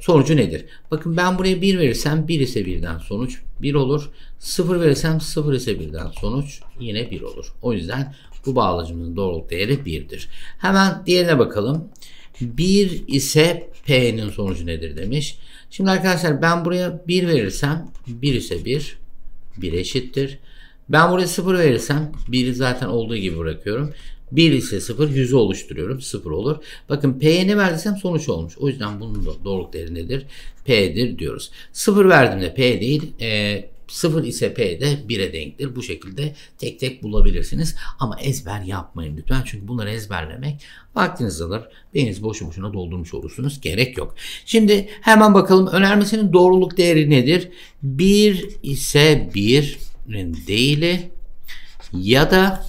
Sonucu nedir? Bakın ben buraya 1 verirsem 1 ise 1'den sonuç 1 olur. 0 verirsem 0 ise 1'den sonuç yine 1 olur. O yüzden bu bağlacımızın doğruluk değeri 1'dir. Hemen diğerine bakalım. 1 ise P'nin sonucu nedir demiş. Şimdi arkadaşlar ben buraya 1 verirsem 1 ise 1. 1 eşittir. Ben buraya 0 verirsem 1'i zaten olduğu gibi bırakıyorum. 1 ise 0 100'ü oluşturuyorum. 0 olur. Bakın P'ye ne verdiysem sonuç olmuş. O yüzden bunun da doğruluk değeri nedir? P'dir diyoruz. 0 de P değil. E, 0 ise P de 1'e denktir. Bu şekilde tek tek bulabilirsiniz. Ama ezber yapmayın lütfen. Çünkü bunları ezberlemek vaktiniz alır. Beyniniz boşu boşuna doldurmuş olursunuz. Gerek yok. Şimdi hemen bakalım önermesinin doğruluk değeri nedir? 1 ise 1'in değili ya da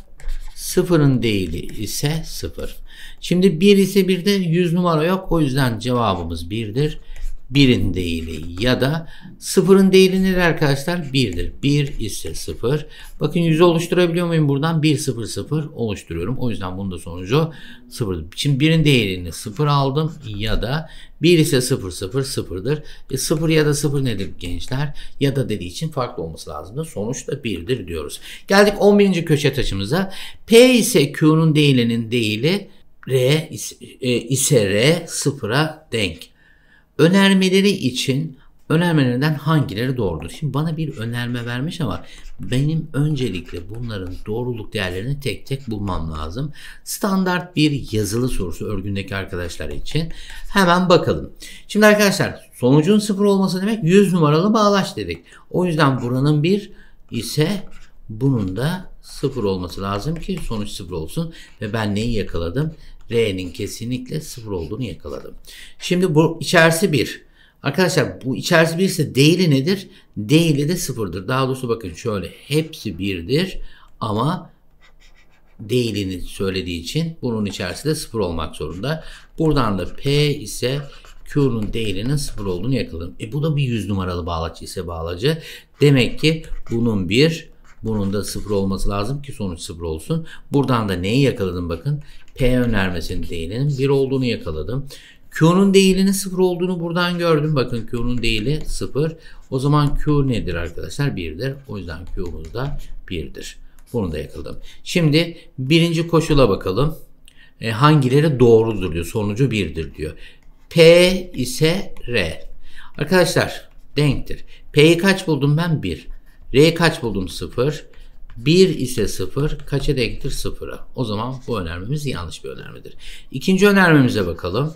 0'ın değili ise 0. Şimdi 1 ise 1'de 100 numara yok. O yüzden cevabımız 1'dir. Birin değili ya da sıfırın değili nedir arkadaşlar? Birdir. Bir ise sıfır. Bakın 100 oluşturabiliyor muyum? Buradan Bir sıfır sıfır oluşturuyorum. O yüzden bunun da sonucu 0'dır. Şimdi birin değerini sıfır aldım ya da bir ise sıfır sıfır sıfırdır. E 0 ya da sıfır nedir gençler? Ya da dediği için farklı olması lazım. Sonuç da birdir diyoruz. Geldik 11. köşe taşımıza. P ise Q'nun değilinin değili R e, ise, R sıfıra denk. Önermeleri için önermelerden hangileri doğrudur? Şimdi bana bir önerme vermiş ama benim öncelikle bunların doğruluk değerlerini tek tek bulmam lazım. Standart bir yazılı sorusu örgündeki arkadaşlar için. Hemen bakalım. Şimdi arkadaşlar sonucun sıfır olması demek 100 numaralı bağlaç dedik. O yüzden buranın bir ise bunun da sıfır olması lazım ki sonuç sıfır olsun. Ve ben neyi yakaladım? R'nin kesinlikle sıfır olduğunu yakaladım. Şimdi bu içerisi bir. Arkadaşlar bu içerisi bir ise değili nedir? Değili de sıfırdır. Daha doğrusu bakın şöyle hepsi birdir ama değilini söylediği için bunun içerisi de sıfır olmak zorunda. Buradan da P ise Q'nun değilinin sıfır olduğunu yakaladım. E bu da bir yüz numaralı bağlacı ise bağlacı. Demek ki bunun bir, bunun da sıfır olması lazım ki sonuç sıfır olsun. Buradan da neyi yakaladım bakın. P önermesinin değilinin 1 olduğunu yakaladım. Q'nun değilinin 0 olduğunu buradan gördüm. Bakın Q'nun değili 0. O zaman Q nedir arkadaşlar? 1'dir. O yüzden Q'muz da 1'dir. Bunu da yakaladım. Şimdi birinci koşula bakalım. E, hangileri doğrudur diyor. Sonucu 1'dir diyor. P ise R. Arkadaşlar denktir. P'yi kaç buldum ben? 1. R'yi kaç buldum? 0. 1 ise 0 kaça denktir? 0'a. O zaman bu önermemiz yanlış bir önermedir. İkinci önermemize bakalım.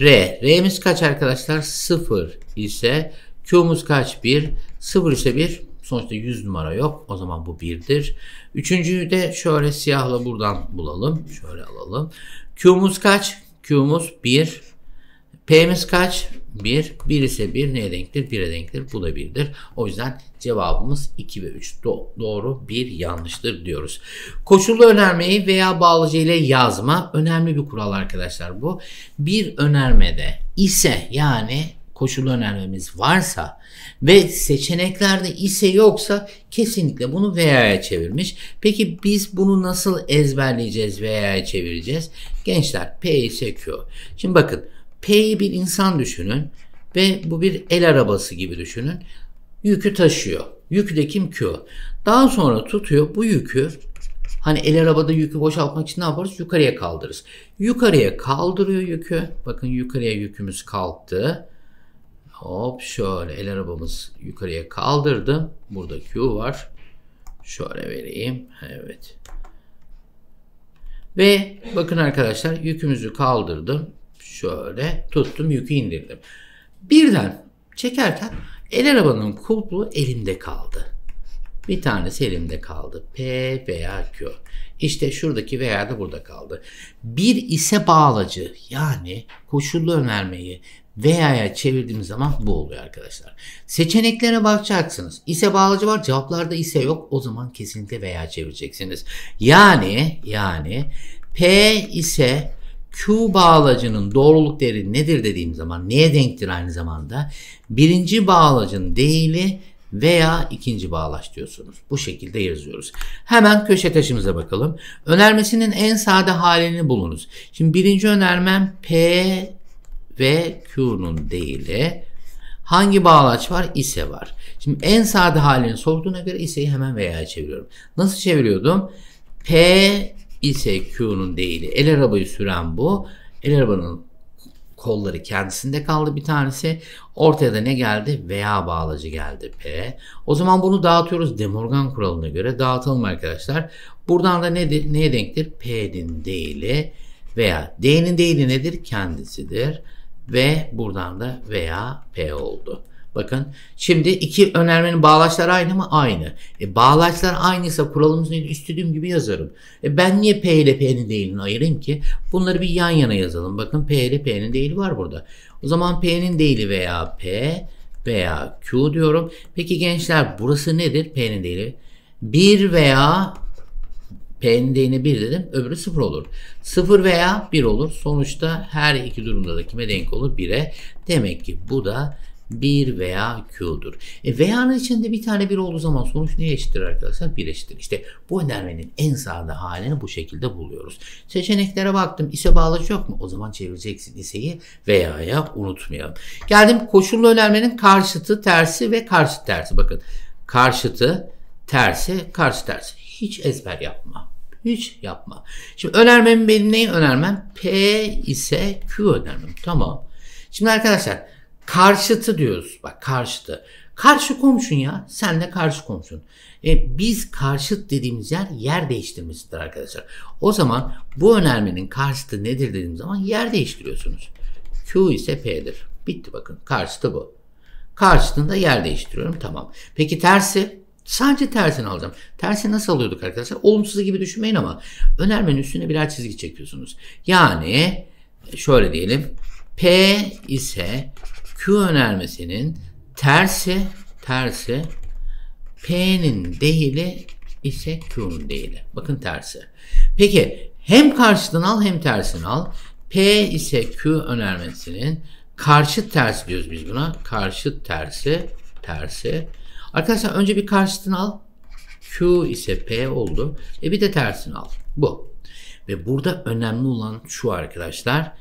R. R'miz kaç arkadaşlar? 0 ise Q'muz kaç? 1. 0 ise 1. Sonuçta 100 numara yok. O zaman bu 1'dir. Üçüncüyü de şöyle siyahla buradan bulalım. Şöyle alalım. Q'muz kaç? Q'muz 1. P'miz kaç? 1. 1 ise 1 neye denktir? 1'e denktir. Bu da 1'dir. O yüzden cevabımız 2 ve 3. Do- doğru 1 yanlıştır diyoruz. Koşullu önermeyi veya bağlıcı ile yazma önemli bir kural arkadaşlar bu. Bir önermede ise yani koşullu önermemiz varsa ve seçeneklerde ise yoksa kesinlikle bunu veya'ya çevirmiş. Peki biz bunu nasıl ezberleyeceğiz veya'ya çevireceğiz? Gençler P ise Q. Şimdi bakın P'yi bir insan düşünün ve bu bir el arabası gibi düşünün. Yükü taşıyor. Yük de kim Q. Daha sonra tutuyor bu yükü hani el arabada yükü boşaltmak için ne yaparız? Yukarıya kaldırırız. Yukarıya kaldırıyor yükü. Bakın yukarıya yükümüz kalktı. Hop şöyle el arabamız yukarıya kaldırdı. Burada Q var. Şöyle vereyim. Evet. Ve bakın arkadaşlar yükümüzü kaldırdım. Şöyle tuttum yükü indirdim. Birden çekerken el arabanın kulpu elimde kaldı. Bir tanesi elimde kaldı. P veya Q. İşte şuradaki veya da burada kaldı. Bir ise bağlacı yani koşullu önermeyi veya'ya çevirdiğimiz zaman bu oluyor arkadaşlar. Seçeneklere bakacaksınız. İse bağlacı var cevaplarda ise yok. O zaman kesinlikle veya çevireceksiniz. Yani yani P ise Q bağlacının doğruluk değeri nedir dediğim zaman neye denktir aynı zamanda? Birinci bağlacın değili veya ikinci bağlaç diyorsunuz. Bu şekilde yazıyoruz. Hemen köşe taşımıza bakalım. Önermesinin en sade halini bulunuz. Şimdi birinci önermem P ve Q'nun değili. Hangi bağlaç var? İse var. Şimdi en sade halini sorduğuna göre iseyi hemen veya çeviriyorum. Nasıl çeviriyordum? P ise Q'nun değili. El arabayı süren bu. El arabanın kolları kendisinde kaldı bir tanesi. Ortaya da ne geldi? Veya bağlacı geldi P. O zaman bunu dağıtıyoruz Demorgan kuralına göre. Dağıtalım arkadaşlar. Buradan da nedir? neye denktir? P'nin değili veya D'nin değili nedir? Kendisidir. Ve buradan da veya P oldu. Bakın şimdi iki önermenin bağlaçları aynı mı? Aynı. E, bağlaçlar aynıysa kuralımız neydi? Üstüdüğüm gibi yazarım. E, ben niye P ile P'nin değilini ayırayım ki? Bunları bir yan yana yazalım. Bakın P ile P'nin değili var burada. O zaman P'nin değili veya P veya Q diyorum. Peki gençler burası nedir? P'nin değili 1 veya P'nin değini 1 dedim. Öbürü 0 olur. 0 veya 1 olur. Sonuçta her iki durumda da kime denk olur? 1'e. Demek ki bu da 1 veya Q'dur. E, veya'nın içinde bir tane 1 olduğu zaman sonuç neye eşittir arkadaşlar? 1 eşittir. İşte bu önermenin en sade halini bu şekilde buluyoruz. Seçeneklere baktım. ise bağlaç yok mu? O zaman çevireceksin iseyi veya'ya unutmayalım. Geldim koşullu önermenin karşıtı, tersi ve karşı tersi. Bakın karşıtı, tersi, karşı tersi. Hiç ezber yapma. Hiç yapma. Şimdi önermem benim neyi önermem? P ise Q önermem. Tamam. Şimdi arkadaşlar Karşıtı diyoruz. Bak karşıtı. Karşı komşun ya. Sen de karşı komşun. E, biz karşıt dediğimiz yer yer değiştirmesidir arkadaşlar. O zaman bu önermenin karşıtı nedir dediğim zaman yer değiştiriyorsunuz. Q ise P'dir. Bitti bakın. Karşıtı bu. Karşıtında yer değiştiriyorum. Tamam. Peki tersi? Sadece tersini alacağım. Tersi nasıl alıyorduk arkadaşlar? Olumsuzu gibi düşünmeyin ama önermenin üstüne birer çizgi çekiyorsunuz. Yani şöyle diyelim. P ise Q önermesinin tersi tersi P'nin değili ise Q'nun değili. Bakın tersi. Peki hem karşıdan al hem tersini al. P ise Q önermesinin karşıt tersi diyoruz biz buna. Karşıt tersi tersi. Arkadaşlar önce bir karşıtını al. Q ise P oldu. E bir de tersini al. Bu. Ve burada önemli olan şu arkadaşlar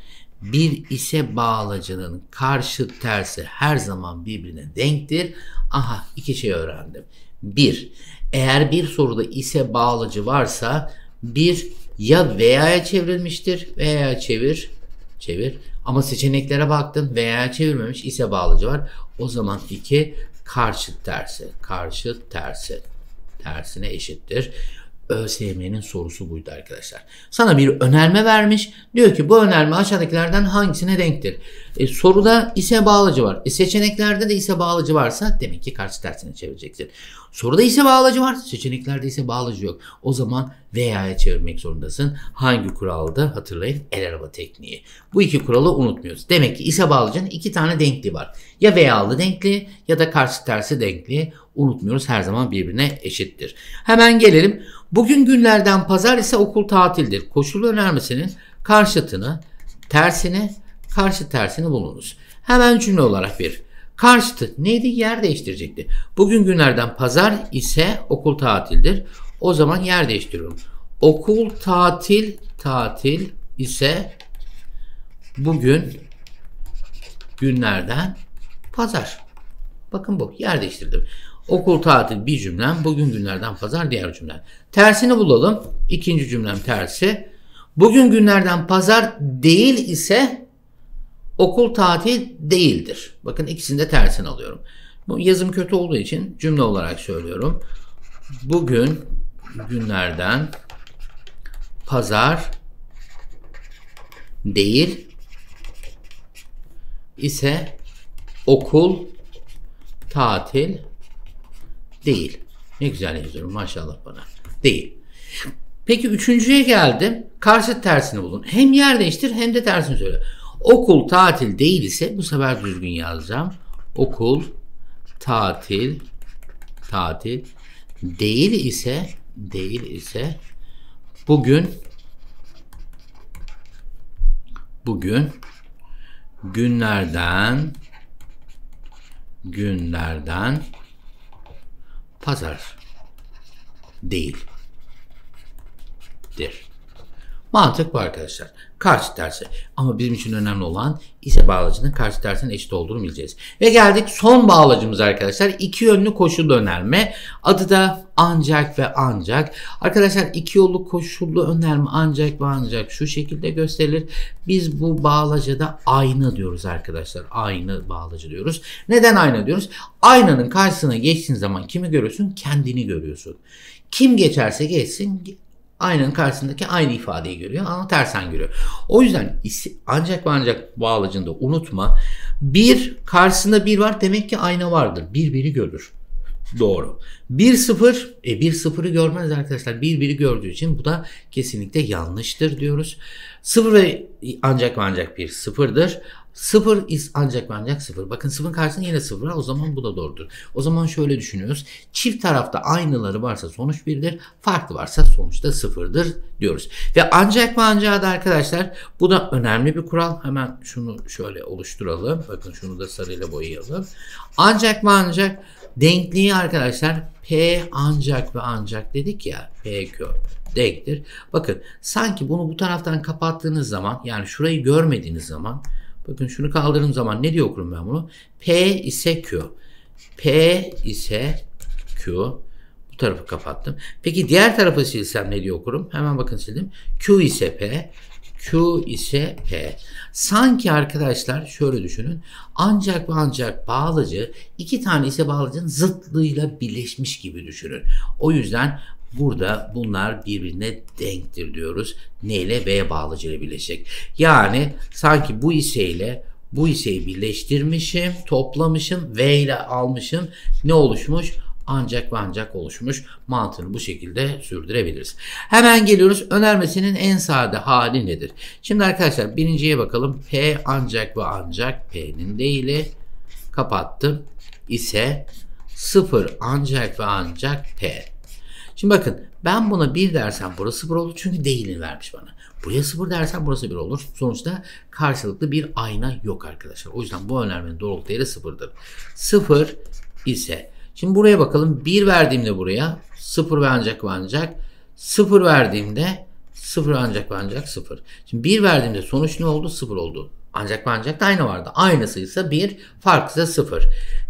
bir ise bağlacının karşı tersi her zaman birbirine denktir. Aha iki şey öğrendim. Bir, eğer bir soruda ise bağlacı varsa bir ya veya'ya çevrilmiştir veya çevir çevir ama seçeneklere baktın veya çevirmemiş ise bağlacı var. O zaman iki karşı tersi karşı tersi tersine eşittir. ÖSYM'nin sorusu buydu arkadaşlar. Sana bir önerme vermiş. Diyor ki bu önerme aşağıdakilerden hangisine denktir? E, soruda ise bağlacı var. E, seçeneklerde de ise bağlacı varsa demek ki karşı tersine çevireceksin. Soruda ise bağlacı var. Seçeneklerde ise bağlacı yok. O zaman veya'ya çevirmek zorundasın. Hangi kuralda? Hatırlayın el araba tekniği. Bu iki kuralı unutmuyoruz. Demek ki ise bağlacının iki tane denkliği var. Ya veya'lı denkliği ya da karşı tersi denkliği unutmuyoruz. Her zaman birbirine eşittir. Hemen gelelim. Bugün günlerden pazar ise okul tatildir. Koşulu önermesinin karşıtını, tersini karşı tersini bulunuz. Hemen cümle olarak bir. Karşıtı neydi? Yer değiştirecekti. Bugün günlerden pazar ise okul tatildir. O zaman yer değiştiriyorum. Okul tatil tatil ise bugün günlerden pazar. Bakın bu yer değiştirdim. Okul tatil bir cümlem, bugün günlerden pazar diğer cümle. Tersini bulalım. İkinci cümlem tersi. Bugün günlerden pazar değil ise Okul tatil değildir. Bakın ikisini de tersine alıyorum. Bu yazım kötü olduğu için cümle olarak söylüyorum. Bugün günlerden pazar değil ise okul tatil değil. Ne güzel yazıyorum maşallah bana. Değil. Peki üçüncüye geldim. Karşı tersini bulun. Hem yer değiştir hem de tersini söyle. Okul tatil değil ise bu sefer düzgün yazacağım. Okul tatil tatil değil ise değil ise bugün bugün günlerden günlerden pazar değildir. Mantık bu arkadaşlar. Karşı tersi. Ama bizim için önemli olan ise bağlacının karşı tersinin eşit olduğunu bileceğiz. Ve geldik son bağlacımız arkadaşlar. İki yönlü koşullu önerme. Adı da ancak ve ancak. Arkadaşlar iki yollu koşullu önerme ancak ve ancak şu şekilde gösterilir. Biz bu bağlaca da ayna diyoruz arkadaşlar. Aynı bağlacı diyoruz. Neden ayna diyoruz? Aynanın karşısına geçtiğin zaman kimi görüyorsun? Kendini görüyorsun. Kim geçerse geçsin Aynanın karşısındaki aynı ifadeyi görüyor ama tersen görüyor. O yüzden ancak ve ancak bağlacında unutma. Bir karşısında bir var demek ki ayna vardır. Bir biri görür. Doğru. Bir sıfır, e 1-0'ı görmez arkadaşlar. bir biri gördüğü için bu da kesinlikle yanlıştır diyoruz. Sıfır ve ancak ve ancak bir sıfırdır. Sıfır is ancak ve ancak sıfır. Bakın sıfırın karşısında yine sıfır var. O zaman bu da doğrudur. O zaman şöyle düşünüyoruz. Çift tarafta aynıları varsa sonuç birdir. Farklı varsa sonuçta sıfırdır diyoruz. Ve ancak ve ancak da arkadaşlar bu da önemli bir kural. Hemen şunu şöyle oluşturalım. Bakın şunu da sarıyla boyayalım. Ancak ve ancak denkliği arkadaşlar P ancak ve ancak dedik ya. PQ denktir. Bakın sanki bunu bu taraftan kapattığınız zaman yani şurayı görmediğiniz zaman Bakın şunu kaldırdığım zaman ne diye okurum ben bunu? P ise Q. P ise Q. Bu tarafı kapattım. Peki diğer tarafı silsem ne diye okurum? Hemen bakın sildim. Q ise P. Q ise P. Sanki arkadaşlar şöyle düşünün. Ancak ve ancak bağlıcı iki tane ise bağlıcının zıtlığıyla birleşmiş gibi düşünün. O yüzden Burada bunlar birbirine denktir diyoruz. N ile B bağlacıyla birleşecek. Yani sanki bu iseyle bu iseyi birleştirmişim, toplamışım, V ile almışım. Ne oluşmuş? ancak ve ancak oluşmuş mantığını bu şekilde sürdürebiliriz. Hemen geliyoruz önermesinin en sade hali nedir? Şimdi arkadaşlar birinciye bakalım. P ancak ve ancak P'nin değili kapattım ise sıfır ancak ve ancak P. Şimdi bakın ben buna 1 dersem burası 0 olur çünkü değilini vermiş bana. Buraya 0 dersen burası 1 olur. Sonuçta karşılıklı bir ayna yok arkadaşlar. O yüzden bu önermenin doğruluk değeri 0'dır. 0 ise şimdi buraya bakalım 1 verdiğimde buraya 0 ve ancak ve ancak 0 verdiğimde 0 ancak ve ancak 0. Şimdi 1 verdiğimde sonuç ne oldu? 0 oldu. Ancak ve ancak da aynı vardı. Aynısı ise 1, fark ise 0.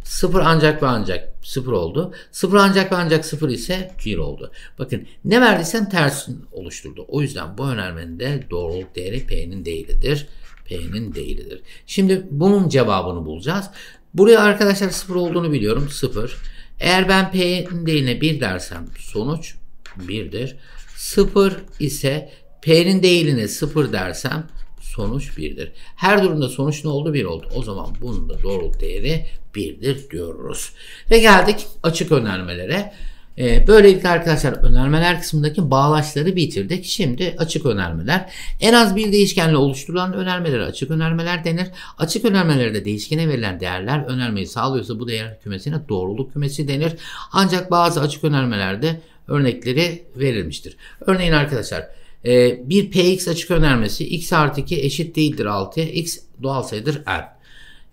0 ancak ve ancak 0 oldu. 0 ancak ve ancak 0 ise 1 oldu. Bakın ne verdiysem ters oluşturdu. O yüzden bu önermenin de doğruluk değeri P'nin değilidir. P'nin değilidir. Şimdi bunun cevabını bulacağız. Buraya arkadaşlar 0 olduğunu biliyorum. 0. Eğer ben P'nin değiline 1 dersem sonuç 1'dir. 0 ise P'nin değiline 0 dersem sonuç birdir. Her durumda sonuç ne oldu? bir oldu. O zaman bunun da doğruluk değeri birdir diyoruz. Ve geldik açık önermelere. Ee, böylelikle arkadaşlar önermeler kısmındaki bağlaçları bitirdik. Şimdi açık önermeler. En az bir değişkenle oluşturulan önermelere açık önermeler denir. Açık önermelerde değişkene verilen değerler önermeyi sağlıyorsa bu değer kümesine doğruluk kümesi denir. Ancak bazı açık önermelerde örnekleri verilmiştir. Örneğin arkadaşlar e, bir px açık önermesi x artı 2 eşit değildir 6'ya. x doğal sayıdır n.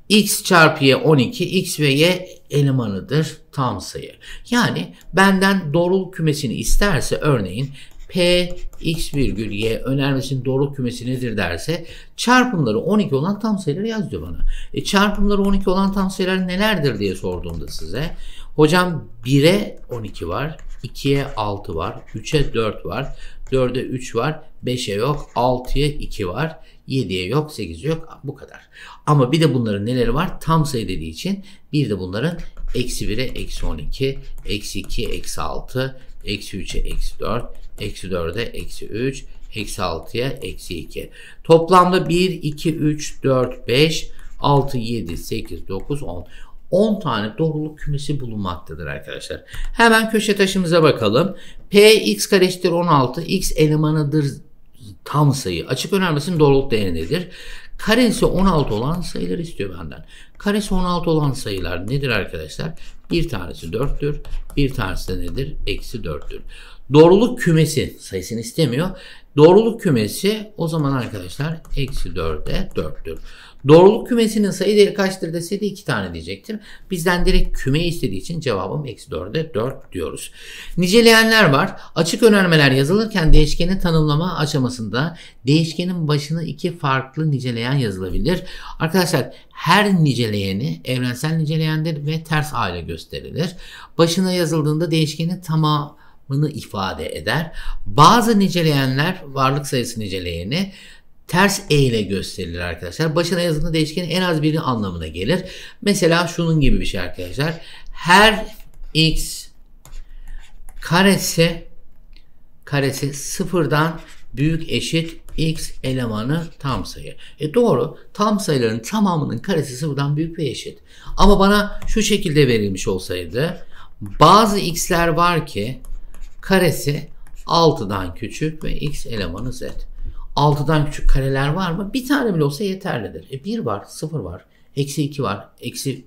x çarpı y 12, x ve y elemanıdır tam sayı. Yani benden doğruluk kümesini isterse örneğin P x virgül y önermesinin doğruluk kümesi nedir derse çarpımları 12 olan tam sayıları yaz diyor bana. E çarpımları 12 olan tam sayılar nelerdir diye sorduğumda size hocam 1'e 12 var, 2'ye 6 var, 3'e 4 var, 4'e 3 var. 5'e yok. 6'ya 2 var. 7'ye yok. 8'e yok. Bu kadar. Ama bir de bunların neleri var? Tam sayı dediği için bir de bunların eksi 1'e eksi 12, eksi 2, eksi 6, eksi 3'e eksi 4, eksi 4'e eksi 3, eksi 6'ya eksi 2. Toplamda 1, 2, 3, 4, 5, 6, 7, 8, 9, 10. 10 tane doğruluk kümesi bulunmaktadır arkadaşlar. Hemen köşe taşımıza bakalım. P x kare eşittir 16 x elemanıdır tam sayı. Açık önermesinin doğruluk değeri nedir? Karesi 16 olan sayılar istiyor benden. Karesi 16 olan sayılar nedir arkadaşlar? Bir tanesi 4'tür. Bir tanesi de nedir? Eksi 4'tür. Doğruluk kümesi sayısını istemiyor. Doğruluk kümesi o zaman arkadaşlar eksi 4'e 4'tür. Doğruluk kümesinin sayı değeri kaçtır deseydi iki tane diyecektim. Bizden direkt küme istediği için cevabım eksi 4'e 4 diyoruz. Niceleyenler var. Açık önermeler yazılırken değişkeni tanımlama aşamasında değişkenin başına iki farklı niceleyen yazılabilir. Arkadaşlar her niceleyeni evrensel niceleyendir ve ters aile gösterilir. Başına yazıldığında değişkenin tamamı ifade eder. Bazı niceleyenler varlık sayısı niceleyeni ters e ile gösterilir arkadaşlar. Başına yazılı değişkenin en az biri anlamına gelir. Mesela şunun gibi bir şey arkadaşlar. Her x karesi karesi sıfırdan büyük eşit x elemanı tam sayı. E doğru. Tam sayıların tamamının karesi sıfırdan büyük ve eşit. Ama bana şu şekilde verilmiş olsaydı bazı x'ler var ki karesi 6'dan küçük ve x elemanı z. 6'dan küçük kareler var mı? Bir tane bile olsa yeterlidir. E 1 var, sıfır var, eksi iki var, eksi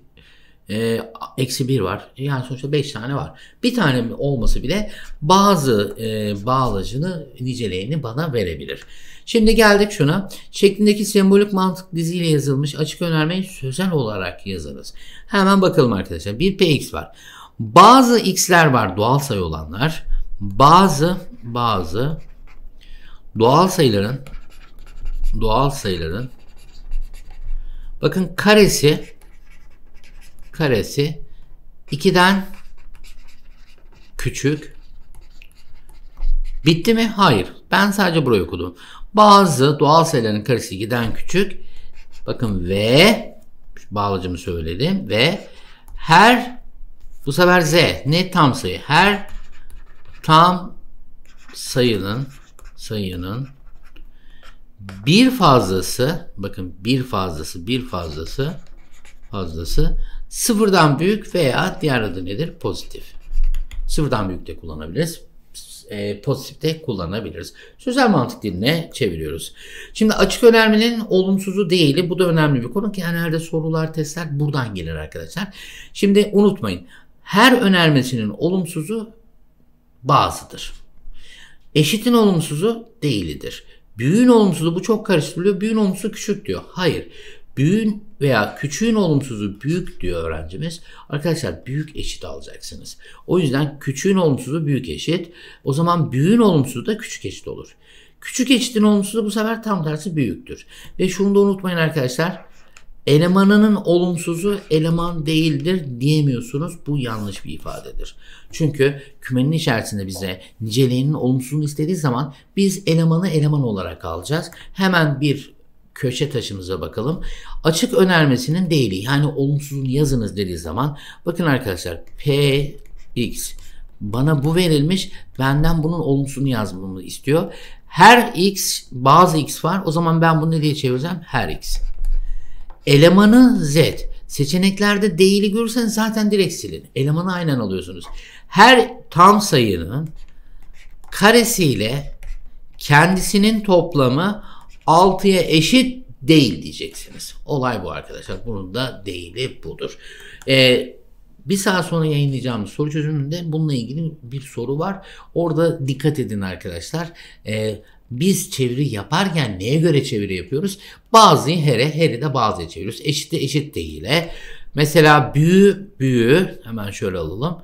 e, eksi bir var. E, yani sonuçta beş tane var. Bir tane olması bile bazı e, bağlacını, niceliğini bana verebilir. Şimdi geldik şuna. Şeklindeki sembolik mantık diziyle yazılmış açık önermeyi sözel olarak yazınız. Hemen bakalım arkadaşlar. Bir px var. Bazı x'ler var doğal sayı olanlar. Bazı bazı doğal sayıların doğal sayıların bakın karesi karesi 2'den küçük bitti mi? Hayır. Ben sadece burayı okudum. Bazı doğal sayıların karesi 2'den küçük bakın ve bağlacımı söyledim ve her bu sefer z ne tam sayı her tam sayının sayının bir fazlası bakın bir fazlası bir fazlası fazlası sıfırdan büyük veya diğer adı nedir? Pozitif. Sıfırdan büyük de kullanabiliriz. E, pozitif de kullanabiliriz. Sözel mantık diline çeviriyoruz. Şimdi açık önermenin olumsuzu değil, Bu da önemli bir konu. Genelde sorular, testler buradan gelir arkadaşlar. Şimdi unutmayın. Her önermesinin olumsuzu bazıdır. Eşitin olumsuzu değildir. Büyüğün olumsuzu bu çok karıştırılıyor. Büyüğün olumsuzu küçük diyor. Hayır. Büyüğün veya küçüğün olumsuzu büyük diyor öğrencimiz. Arkadaşlar büyük eşit alacaksınız. O yüzden küçüğün olumsuzu büyük eşit. O zaman büyüğün olumsuzu da küçük eşit olur. Küçük eşitin olumsuzu bu sefer tam tersi büyüktür. Ve şunu da unutmayın arkadaşlar. Elemanının olumsuzu eleman değildir diyemiyorsunuz. Bu yanlış bir ifadedir. Çünkü kümenin içerisinde bize niceliğinin olumsuzunu istediği zaman biz elemanı eleman olarak alacağız. Hemen bir köşe taşımıza bakalım. Açık önermesinin değeri yani olumsuzunu yazınız dediği zaman bakın arkadaşlar px bana bu verilmiş benden bunun olumsuzunu yazmamı istiyor. Her x bazı x var o zaman ben bunu ne diye çevireceğim? Her x. Elemanı Z. Seçeneklerde değili görürseniz zaten direkt silin. Elemanı aynen alıyorsunuz. Her tam sayının karesiyle kendisinin toplamı 6'ya eşit değil diyeceksiniz. Olay bu arkadaşlar. Bunun da değili budur. Ee, bir saat sonra yayınlayacağımız soru çözümünde bununla ilgili bir soru var. Orada dikkat edin arkadaşlar. Ee, biz çeviri yaparken neye göre çeviri yapıyoruz? Bazıyı here, heri de bazı çeviriyoruz. Eşit de eşit değil. Mesela büyü, büyü. Hemen şöyle alalım.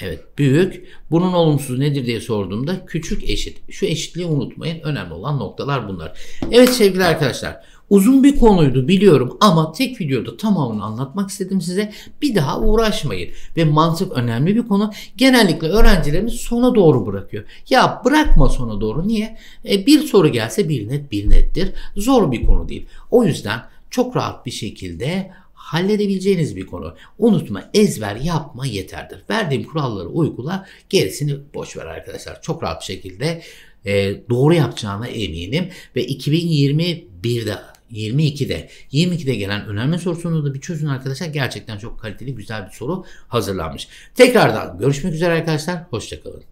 Evet büyük. Bunun olumsuzu nedir diye sorduğumda küçük eşit. Şu eşitliği unutmayın. Önemli olan noktalar bunlar. Evet sevgili arkadaşlar. Uzun bir konuydu biliyorum ama tek videoda tamamını anlatmak istedim size. Bir daha uğraşmayın. Ve mantık önemli bir konu. Genellikle öğrencilerimiz sona doğru bırakıyor. Ya bırakma sona doğru. Niye? E, bir soru gelse bir net bir nettir. Zor bir konu değil. O yüzden çok rahat bir şekilde halledebileceğiniz bir konu. Unutma, ezber yapma yeterdir. Verdiğim kuralları uygula, gerisini boş ver arkadaşlar. Çok rahat bir şekilde e, doğru yapacağına eminim ve 2021'de 22'de 22'de gelen önemli sorusunda da bir çözün arkadaşlar. Gerçekten çok kaliteli güzel bir soru hazırlanmış. Tekrardan görüşmek üzere arkadaşlar. Hoşçakalın.